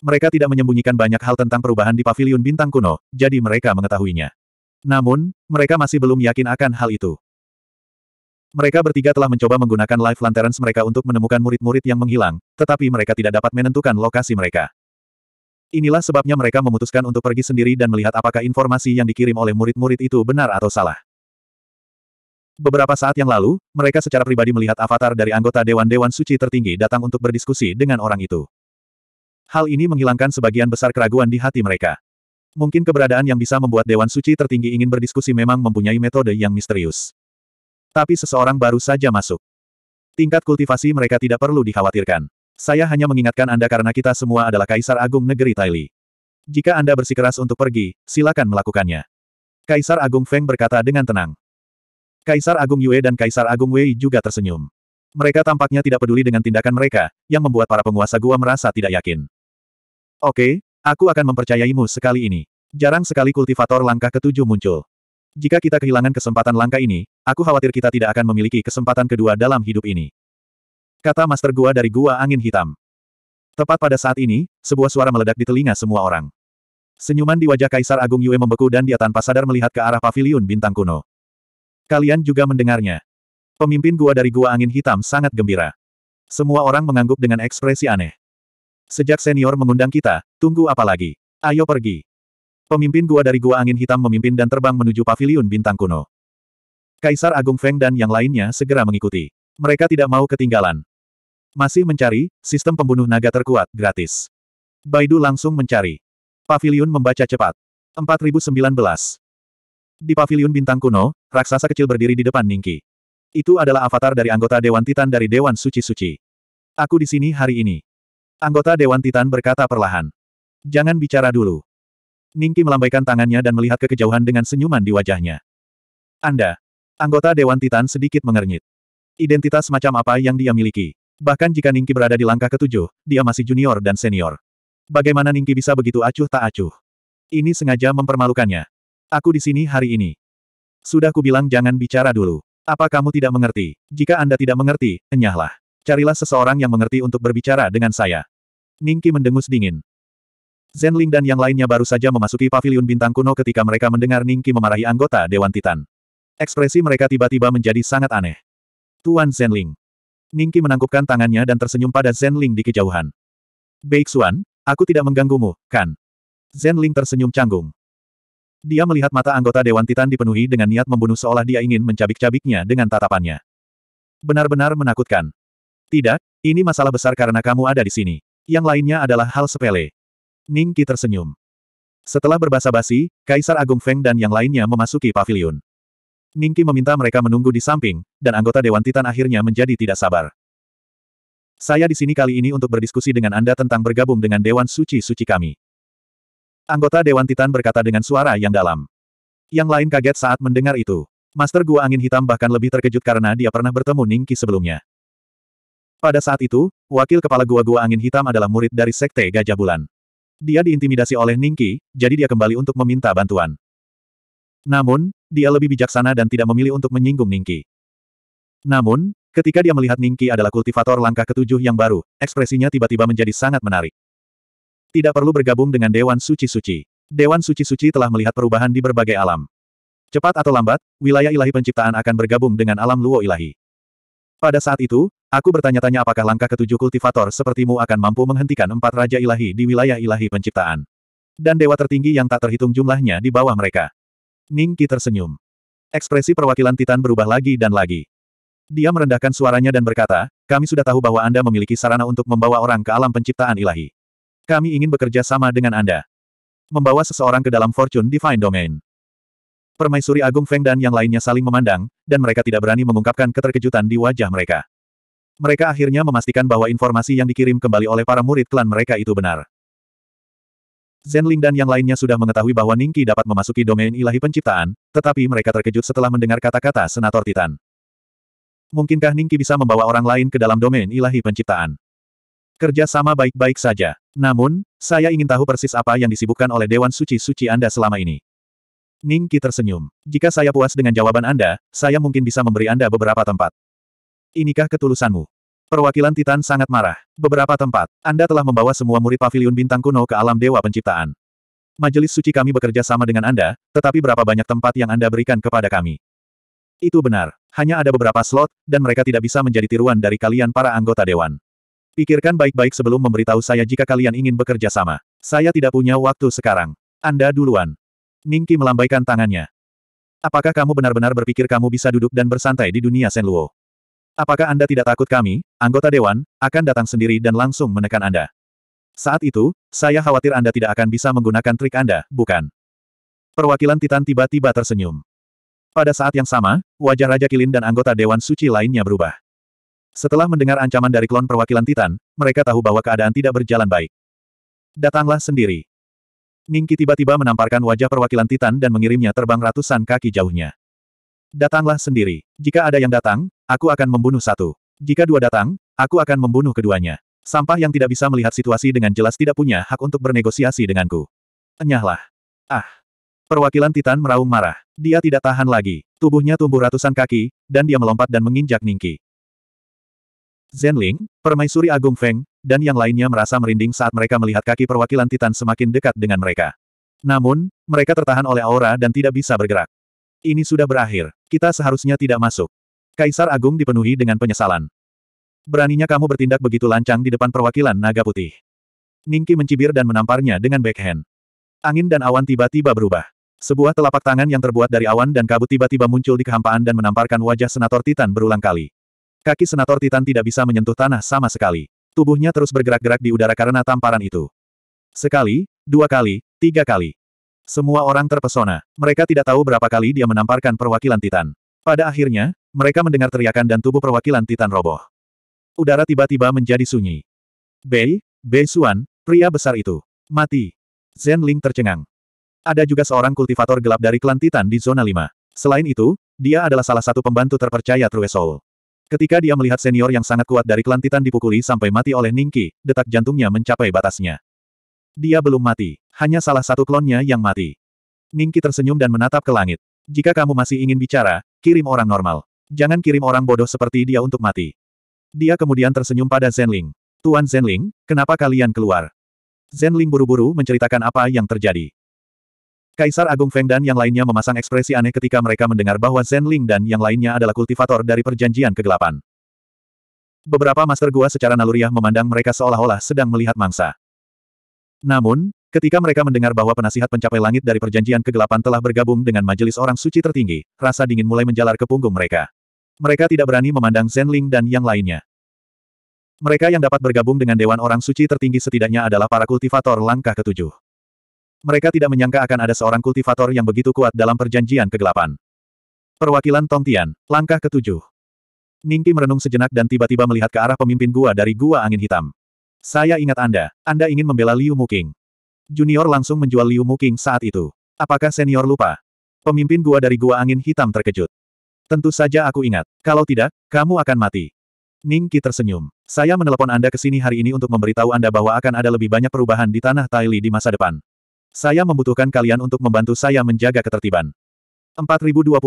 Mereka tidak menyembunyikan banyak hal tentang perubahan di paviliun bintang kuno, jadi mereka mengetahuinya. Namun, mereka masih belum yakin akan hal itu. Mereka bertiga telah mencoba menggunakan life lanterns mereka untuk menemukan murid-murid yang menghilang, tetapi mereka tidak dapat menentukan lokasi mereka. Inilah sebabnya mereka memutuskan untuk pergi sendiri dan melihat apakah informasi yang dikirim oleh murid-murid itu benar atau salah. Beberapa saat yang lalu, mereka secara pribadi melihat avatar dari anggota Dewan-Dewan Suci tertinggi datang untuk berdiskusi dengan orang itu. Hal ini menghilangkan sebagian besar keraguan di hati mereka. Mungkin keberadaan yang bisa membuat Dewan Suci tertinggi ingin berdiskusi memang mempunyai metode yang misterius. Tapi seseorang baru saja masuk. Tingkat kultivasi mereka tidak perlu dikhawatirkan. Saya hanya mengingatkan Anda karena kita semua adalah Kaisar Agung Negeri Taili. Jika Anda bersikeras untuk pergi, silakan melakukannya. Kaisar Agung Feng berkata dengan tenang. Kaisar Agung Yue dan Kaisar Agung Wei juga tersenyum. Mereka tampaknya tidak peduli dengan tindakan mereka, yang membuat para penguasa gua merasa tidak yakin. Oke, aku akan mempercayaimu sekali ini. Jarang sekali kultivator langkah ketujuh muncul. Jika kita kehilangan kesempatan langka ini, aku khawatir kita tidak akan memiliki kesempatan kedua dalam hidup ini. Kata master gua dari gua angin hitam. Tepat pada saat ini, sebuah suara meledak di telinga semua orang. Senyuman di wajah Kaisar Agung Yue membeku dan dia tanpa sadar melihat ke arah paviliun bintang kuno. Kalian juga mendengarnya. Pemimpin gua dari gua angin hitam sangat gembira. Semua orang mengangguk dengan ekspresi aneh. Sejak senior mengundang kita, tunggu apa lagi? Ayo pergi. Pemimpin gua dari gua angin hitam memimpin dan terbang menuju paviliun bintang kuno. Kaisar Agung Feng dan yang lainnya segera mengikuti. Mereka tidak mau ketinggalan. Masih mencari, sistem pembunuh naga terkuat, gratis. Baidu langsung mencari. Paviliun membaca cepat. 4019. Di paviliun bintang kuno, Raksasa kecil berdiri di depan Ningki. Itu adalah avatar dari anggota Dewan Titan dari Dewan Suci-Suci. Aku di sini hari ini. Anggota Dewan Titan berkata perlahan. Jangan bicara dulu. Ningki melambaikan tangannya dan melihat ke kejauhan dengan senyuman di wajahnya. Anda. Anggota Dewan Titan sedikit mengernyit. Identitas macam apa yang dia miliki? Bahkan jika Ningki berada di langkah ketujuh, dia masih junior dan senior. Bagaimana Ningki bisa begitu acuh tak acuh? Ini sengaja mempermalukannya. Aku di sini hari ini. Sudah kubilang jangan bicara dulu. Apa kamu tidak mengerti? Jika Anda tidak mengerti, enyahlah. Carilah seseorang yang mengerti untuk berbicara dengan saya. Ningki mendengus dingin. Zenling dan yang lainnya baru saja memasuki paviliun bintang kuno ketika mereka mendengar Ningki memarahi anggota Dewan Titan. Ekspresi mereka tiba-tiba menjadi sangat aneh. Tuan Zenling. Ningki menangkupkan tangannya dan tersenyum pada Zenling di kejauhan. Baik Xuan, aku tidak mengganggumu, kan? Zenling tersenyum canggung. Dia melihat mata anggota Dewan Titan dipenuhi dengan niat membunuh seolah dia ingin mencabik-cabiknya dengan tatapannya. Benar-benar menakutkan. Tidak, ini masalah besar karena kamu ada di sini. Yang lainnya adalah hal sepele. Ning tersenyum. Setelah berbahasa basi Kaisar Agung Feng dan yang lainnya memasuki pavilion. Ning meminta mereka menunggu di samping, dan anggota Dewan Titan akhirnya menjadi tidak sabar. Saya di sini kali ini untuk berdiskusi dengan Anda tentang bergabung dengan Dewan Suci-Suci kami. Anggota Dewan Titan berkata dengan suara yang dalam. Yang lain kaget saat mendengar itu. Master Gua Angin Hitam bahkan lebih terkejut karena dia pernah bertemu Ningki sebelumnya. Pada saat itu, wakil kepala gua-gua angin hitam adalah murid dari Sekte Gajah Bulan. Dia diintimidasi oleh Ningki, jadi dia kembali untuk meminta bantuan. Namun, dia lebih bijaksana dan tidak memilih untuk menyinggung Ningki. Namun, ketika dia melihat Ningki adalah kultivator langkah ketujuh yang baru, ekspresinya tiba-tiba menjadi sangat menarik. Tidak perlu bergabung dengan Dewan Suci-Suci. Dewan Suci-Suci telah melihat perubahan di berbagai alam. Cepat atau lambat, wilayah ilahi penciptaan akan bergabung dengan alam luo ilahi. Pada saat itu, aku bertanya-tanya apakah langkah ketujuh kultivator sepertimu akan mampu menghentikan empat raja ilahi di wilayah ilahi penciptaan. Dan dewa tertinggi yang tak terhitung jumlahnya di bawah mereka. Ning Ningki tersenyum. Ekspresi perwakilan Titan berubah lagi dan lagi. Dia merendahkan suaranya dan berkata, kami sudah tahu bahwa Anda memiliki sarana untuk membawa orang ke alam penciptaan ilahi. Kami ingin bekerja sama dengan Anda. Membawa seseorang ke dalam Fortune Divine Domain. Permaisuri Agung Feng dan yang lainnya saling memandang, dan mereka tidak berani mengungkapkan keterkejutan di wajah mereka. Mereka akhirnya memastikan bahwa informasi yang dikirim kembali oleh para murid klan mereka itu benar. Zenling dan yang lainnya sudah mengetahui bahwa Ningki dapat memasuki domain ilahi penciptaan, tetapi mereka terkejut setelah mendengar kata-kata Senator Titan. Mungkinkah Ningki bisa membawa orang lain ke dalam domain ilahi penciptaan? Kerja sama baik-baik saja. Namun, saya ingin tahu persis apa yang disibukkan oleh Dewan Suci-Suci Anda selama ini. Ning Qi tersenyum. Jika saya puas dengan jawaban Anda, saya mungkin bisa memberi Anda beberapa tempat. Inikah ketulusanmu? Perwakilan Titan sangat marah. Beberapa tempat, Anda telah membawa semua murid pavilion bintang kuno ke alam Dewa Penciptaan. Majelis suci kami bekerja sama dengan Anda, tetapi berapa banyak tempat yang Anda berikan kepada kami? Itu benar. Hanya ada beberapa slot, dan mereka tidak bisa menjadi tiruan dari kalian para anggota Dewan. Pikirkan baik-baik sebelum memberitahu saya jika kalian ingin bekerja sama. Saya tidak punya waktu sekarang. Anda duluan. Ningki melambaikan tangannya. Apakah kamu benar-benar berpikir kamu bisa duduk dan bersantai di dunia Senluo? Apakah Anda tidak takut kami, anggota Dewan, akan datang sendiri dan langsung menekan Anda? Saat itu, saya khawatir Anda tidak akan bisa menggunakan trik Anda, bukan? Perwakilan Titan tiba-tiba tersenyum. Pada saat yang sama, wajah Raja Kilin dan anggota Dewan Suci lainnya berubah. Setelah mendengar ancaman dari klon perwakilan Titan, mereka tahu bahwa keadaan tidak berjalan baik. Datanglah sendiri. Ningki tiba-tiba menamparkan wajah perwakilan Titan dan mengirimnya terbang ratusan kaki jauhnya. Datanglah sendiri. Jika ada yang datang, aku akan membunuh satu. Jika dua datang, aku akan membunuh keduanya. Sampah yang tidak bisa melihat situasi dengan jelas tidak punya hak untuk bernegosiasi denganku. Enyahlah. Ah. Perwakilan Titan meraung marah. Dia tidak tahan lagi. Tubuhnya tumbuh ratusan kaki, dan dia melompat dan menginjak Ningki. Zenling, Permaisuri Agung Feng, dan yang lainnya merasa merinding saat mereka melihat kaki perwakilan Titan semakin dekat dengan mereka. Namun, mereka tertahan oleh aura dan tidak bisa bergerak. Ini sudah berakhir. Kita seharusnya tidak masuk. Kaisar Agung dipenuhi dengan penyesalan. Beraninya kamu bertindak begitu lancang di depan perwakilan naga putih. Ningki mencibir dan menamparnya dengan backhand. Angin dan awan tiba-tiba berubah. Sebuah telapak tangan yang terbuat dari awan dan kabut tiba-tiba muncul di kehampaan dan menamparkan wajah senator Titan berulang kali. Kaki senator Titan tidak bisa menyentuh tanah sama sekali. Tubuhnya terus bergerak-gerak di udara karena tamparan itu. Sekali, dua kali, tiga kali. Semua orang terpesona. Mereka tidak tahu berapa kali dia menamparkan perwakilan Titan. Pada akhirnya, mereka mendengar teriakan dan tubuh perwakilan Titan roboh. Udara tiba-tiba menjadi sunyi. Bei, Bei Xuan, pria besar itu. Mati. Zen Ling tercengang. Ada juga seorang kultivator gelap dari klan Titan di zona 5. Selain itu, dia adalah salah satu pembantu terpercaya True Soul. Ketika dia melihat senior yang sangat kuat dari klan Titan dipukuli sampai mati oleh Ningki, detak jantungnya mencapai batasnya. Dia belum mati. Hanya salah satu klonnya yang mati. Ningki tersenyum dan menatap ke langit. Jika kamu masih ingin bicara, kirim orang normal. Jangan kirim orang bodoh seperti dia untuk mati. Dia kemudian tersenyum pada Zenling. Tuan Zenling, kenapa kalian keluar? Zenling buru-buru menceritakan apa yang terjadi. Kaisar Agung Feng dan yang lainnya memasang ekspresi aneh ketika mereka mendengar bahwa Zhen Ling dan yang lainnya adalah kultivator dari perjanjian kegelapan. Beberapa master gua secara naluriah memandang mereka seolah-olah sedang melihat mangsa. Namun, ketika mereka mendengar bahwa penasihat pencapai langit dari perjanjian kegelapan telah bergabung dengan majelis orang suci tertinggi, rasa dingin mulai menjalar ke punggung mereka. Mereka tidak berani memandang Zhen Ling dan yang lainnya. Mereka yang dapat bergabung dengan Dewan Orang Suci tertinggi setidaknya adalah para kultivator langkah ketujuh. Mereka tidak menyangka akan ada seorang kultivator yang begitu kuat dalam perjanjian kegelapan. Perwakilan Tong Tian, langkah ketujuh. Ningki merenung sejenak dan tiba-tiba melihat ke arah pemimpin gua dari gua angin hitam. Saya ingat Anda, Anda ingin membela Liu Muking. Junior langsung menjual Liu Muking saat itu. Apakah senior lupa? Pemimpin gua dari gua angin hitam terkejut. Tentu saja aku ingat. Kalau tidak, kamu akan mati. Ningki tersenyum. Saya menelepon Anda ke sini hari ini untuk memberitahu Anda bahwa akan ada lebih banyak perubahan di tanah Taili di masa depan. Saya membutuhkan kalian untuk membantu saya menjaga ketertiban. 4020.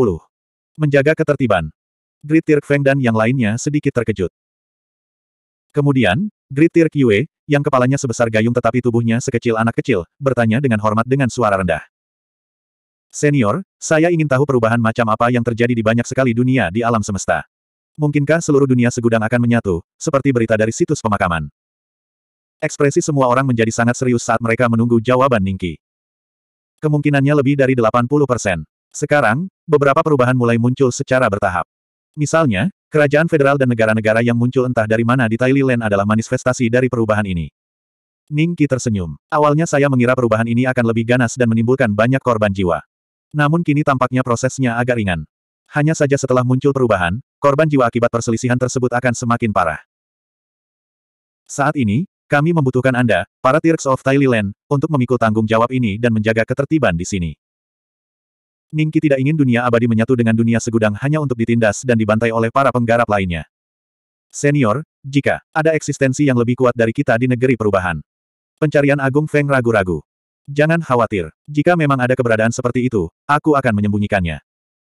Menjaga ketertiban. Grit Tirk Feng dan yang lainnya sedikit terkejut. Kemudian, Grit Tirk Yue, yang kepalanya sebesar gayung tetapi tubuhnya sekecil anak kecil, bertanya dengan hormat dengan suara rendah. Senior, saya ingin tahu perubahan macam apa yang terjadi di banyak sekali dunia di alam semesta. Mungkinkah seluruh dunia segudang akan menyatu, seperti berita dari situs pemakaman? Ekspresi semua orang menjadi sangat serius saat mereka menunggu jawaban Ningki. Kemungkinannya lebih dari 80 persen. Sekarang, beberapa perubahan mulai muncul secara bertahap. Misalnya, kerajaan federal dan negara-negara yang muncul entah dari mana di Thailand adalah manifestasi dari perubahan ini. Ningki tersenyum. Awalnya saya mengira perubahan ini akan lebih ganas dan menimbulkan banyak korban jiwa. Namun kini tampaknya prosesnya agak ringan. Hanya saja setelah muncul perubahan, korban jiwa akibat perselisihan tersebut akan semakin parah. Saat ini, kami membutuhkan Anda, para Tirks of Thailand, untuk memikul tanggung jawab ini dan menjaga ketertiban di sini. Ningki tidak ingin dunia abadi menyatu dengan dunia segudang hanya untuk ditindas dan dibantai oleh para penggarap lainnya. Senior, jika ada eksistensi yang lebih kuat dari kita di negeri perubahan. Pencarian Agung Feng ragu-ragu. Jangan khawatir, jika memang ada keberadaan seperti itu, aku akan menyembunyikannya.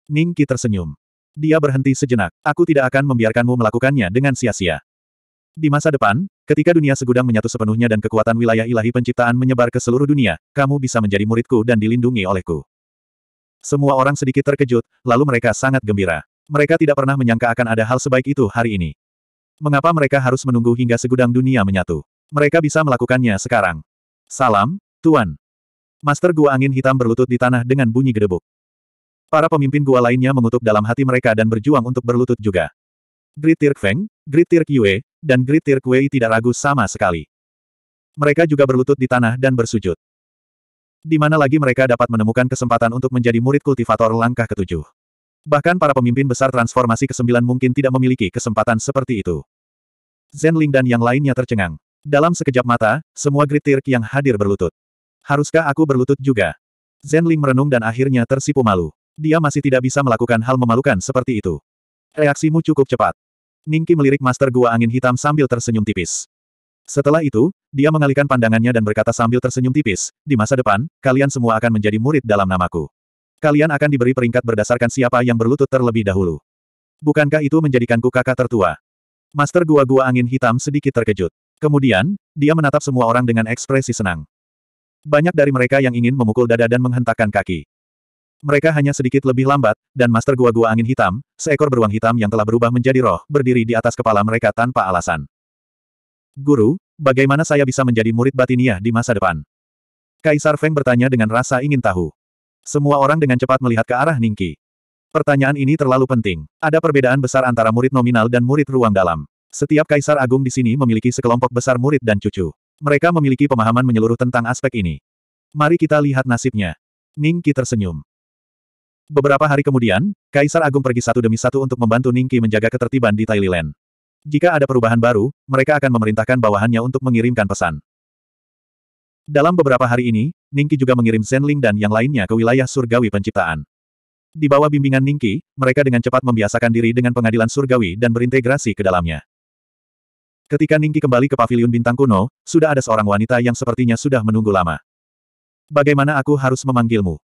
Ningki tersenyum. Dia berhenti sejenak, aku tidak akan membiarkanmu melakukannya dengan sia-sia. Di masa depan, ketika dunia segudang menyatu sepenuhnya dan kekuatan wilayah ilahi penciptaan menyebar ke seluruh dunia, kamu bisa menjadi muridku dan dilindungi olehku. Semua orang sedikit terkejut, lalu mereka sangat gembira. Mereka tidak pernah menyangka akan ada hal sebaik itu hari ini. Mengapa mereka harus menunggu hingga segudang dunia menyatu? Mereka bisa melakukannya sekarang. Salam, Tuan. Master Gua Angin Hitam berlutut di tanah dengan bunyi gedebuk. Para pemimpin gua lainnya mengutuk dalam hati mereka dan berjuang untuk berlutut juga. Grit Tirk Feng, Grit Tirk Yue, dan Great Tier Kuei tidak ragu sama sekali. Mereka juga berlutut di tanah dan bersujud. Di mana lagi mereka dapat menemukan kesempatan untuk menjadi murid kultivator langkah ketujuh. Bahkan para pemimpin besar transformasi ke-9 mungkin tidak memiliki kesempatan seperti itu. Zenling dan yang lainnya tercengang. Dalam sekejap mata, semua Great Tier yang hadir berlutut. Haruskah aku berlutut juga? Zenling merenung dan akhirnya tersipu malu. Dia masih tidak bisa melakukan hal memalukan seperti itu. Reaksimu cukup cepat. Ningki melirik Master Gua Angin Hitam sambil tersenyum tipis. Setelah itu, dia mengalihkan pandangannya dan berkata sambil tersenyum tipis, di masa depan, kalian semua akan menjadi murid dalam namaku. Kalian akan diberi peringkat berdasarkan siapa yang berlutut terlebih dahulu. Bukankah itu menjadikanku kakak tertua? Master Gua-Gua Angin Hitam sedikit terkejut. Kemudian, dia menatap semua orang dengan ekspresi senang. Banyak dari mereka yang ingin memukul dada dan menghentakkan kaki. Mereka hanya sedikit lebih lambat, dan Master Gua-Gua Angin Hitam, seekor beruang hitam yang telah berubah menjadi roh, berdiri di atas kepala mereka tanpa alasan. Guru, bagaimana saya bisa menjadi murid batiniah di masa depan? Kaisar Feng bertanya dengan rasa ingin tahu. Semua orang dengan cepat melihat ke arah Ningki. Pertanyaan ini terlalu penting. Ada perbedaan besar antara murid nominal dan murid ruang dalam. Setiap kaisar agung di sini memiliki sekelompok besar murid dan cucu. Mereka memiliki pemahaman menyeluruh tentang aspek ini. Mari kita lihat nasibnya. Ningki tersenyum. Beberapa hari kemudian, Kaisar Agung pergi satu demi satu untuk membantu Ningki menjaga ketertiban di Thailand. Jika ada perubahan baru, mereka akan memerintahkan bawahannya untuk mengirimkan pesan. Dalam beberapa hari ini, Ningki juga mengirim Zenling dan yang lainnya ke wilayah surgawi penciptaan. Di bawah bimbingan Ningki, mereka dengan cepat membiasakan diri dengan pengadilan surgawi dan berintegrasi ke dalamnya. Ketika Ningki kembali ke paviliun bintang kuno, sudah ada seorang wanita yang sepertinya sudah menunggu lama. Bagaimana aku harus memanggilmu?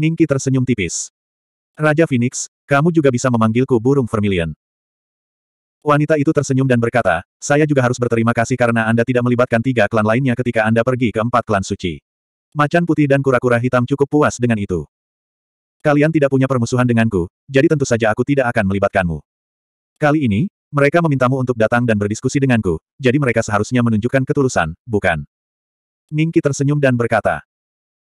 Ningki tersenyum tipis. Raja Phoenix, kamu juga bisa memanggilku burung vermilion. Wanita itu tersenyum dan berkata, saya juga harus berterima kasih karena Anda tidak melibatkan tiga klan lainnya ketika Anda pergi ke empat klan suci. Macan putih dan kura-kura hitam cukup puas dengan itu. Kalian tidak punya permusuhan denganku, jadi tentu saja aku tidak akan melibatkanmu. Kali ini, mereka memintamu untuk datang dan berdiskusi denganku, jadi mereka seharusnya menunjukkan ketulusan, bukan? Ningki tersenyum dan berkata,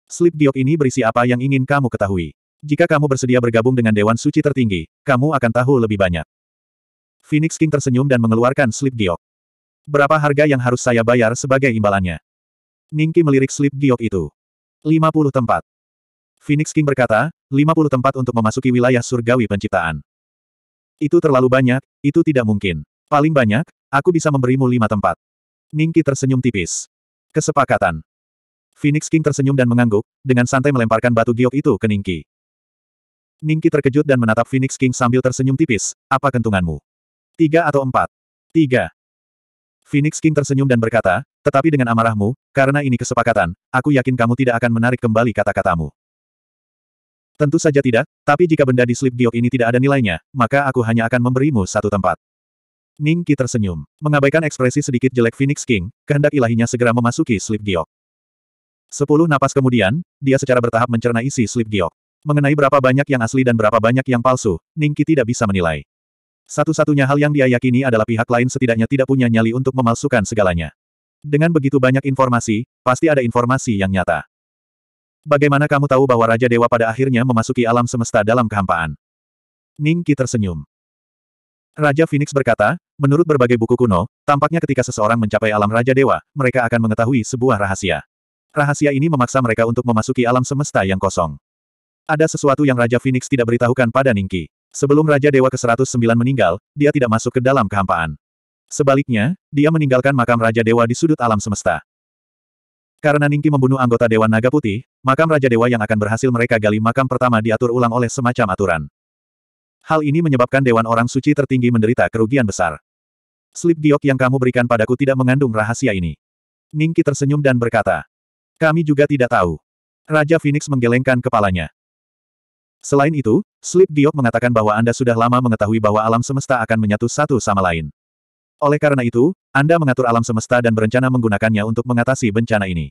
Slip giok ini berisi apa yang ingin kamu ketahui. Jika kamu bersedia bergabung dengan Dewan Suci Tertinggi, kamu akan tahu lebih banyak. Phoenix King tersenyum dan mengeluarkan slip giok. Berapa harga yang harus saya bayar sebagai imbalannya? Ningki melirik slip giok itu. 50 tempat. Phoenix King berkata, 50 tempat untuk memasuki wilayah surgawi penciptaan. Itu terlalu banyak, itu tidak mungkin. Paling banyak, aku bisa memberimu lima tempat. Ningki tersenyum tipis. Kesepakatan. Phoenix King tersenyum dan mengangguk, dengan santai melemparkan batu giok itu ke Ningki. Ningki terkejut dan menatap Phoenix King sambil tersenyum tipis, apa kentunganmu? Tiga atau empat? Tiga. Phoenix King tersenyum dan berkata, tetapi dengan amarahmu, karena ini kesepakatan, aku yakin kamu tidak akan menarik kembali kata-katamu. Tentu saja tidak, tapi jika benda di slip giok ini tidak ada nilainya, maka aku hanya akan memberimu satu tempat. Ningki tersenyum, mengabaikan ekspresi sedikit jelek Phoenix King, kehendak ilahinya segera memasuki slip giok. Sepuluh napas kemudian, dia secara bertahap mencerna isi slip giok. Mengenai berapa banyak yang asli dan berapa banyak yang palsu, Ningki tidak bisa menilai. Satu-satunya hal yang dia yakini adalah pihak lain setidaknya tidak punya nyali untuk memalsukan segalanya. Dengan begitu banyak informasi, pasti ada informasi yang nyata. Bagaimana kamu tahu bahwa Raja Dewa pada akhirnya memasuki alam semesta dalam kehampaan? Ningki tersenyum. Raja Phoenix berkata, menurut berbagai buku kuno, tampaknya ketika seseorang mencapai alam Raja Dewa, mereka akan mengetahui sebuah rahasia. Rahasia ini memaksa mereka untuk memasuki alam semesta yang kosong. Ada sesuatu yang Raja Phoenix tidak beritahukan pada Ningki. Sebelum Raja Dewa ke-109 meninggal, dia tidak masuk ke dalam kehampaan. Sebaliknya, dia meninggalkan makam Raja Dewa di sudut alam semesta. Karena Ningki membunuh anggota Dewan Naga Putih, makam Raja Dewa yang akan berhasil mereka gali makam pertama diatur ulang oleh semacam aturan. Hal ini menyebabkan Dewan Orang Suci tertinggi menderita kerugian besar. Slip giok yang kamu berikan padaku tidak mengandung rahasia ini. Ningki tersenyum dan berkata, kami juga tidak tahu. Raja Phoenix menggelengkan kepalanya. Selain itu, Sleep Diop mengatakan bahwa Anda sudah lama mengetahui bahwa alam semesta akan menyatu satu sama lain. Oleh karena itu, Anda mengatur alam semesta dan berencana menggunakannya untuk mengatasi bencana ini.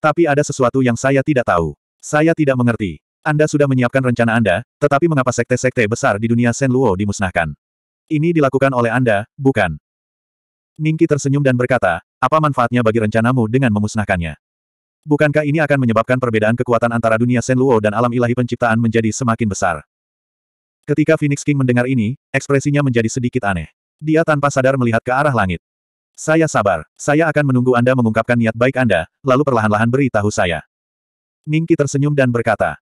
Tapi ada sesuatu yang saya tidak tahu. Saya tidak mengerti. Anda sudah menyiapkan rencana Anda, tetapi mengapa sekte-sekte besar di dunia Sen Luo dimusnahkan? Ini dilakukan oleh Anda, bukan? Ningki tersenyum dan berkata, apa manfaatnya bagi rencanamu dengan memusnahkannya? Bukankah ini akan menyebabkan perbedaan kekuatan antara dunia Senluo dan alam ilahi penciptaan menjadi semakin besar? Ketika Phoenix King mendengar ini, ekspresinya menjadi sedikit aneh. Dia tanpa sadar melihat ke arah langit. Saya sabar, saya akan menunggu Anda mengungkapkan niat baik Anda, lalu perlahan-lahan beritahu saya. Ningki tersenyum dan berkata,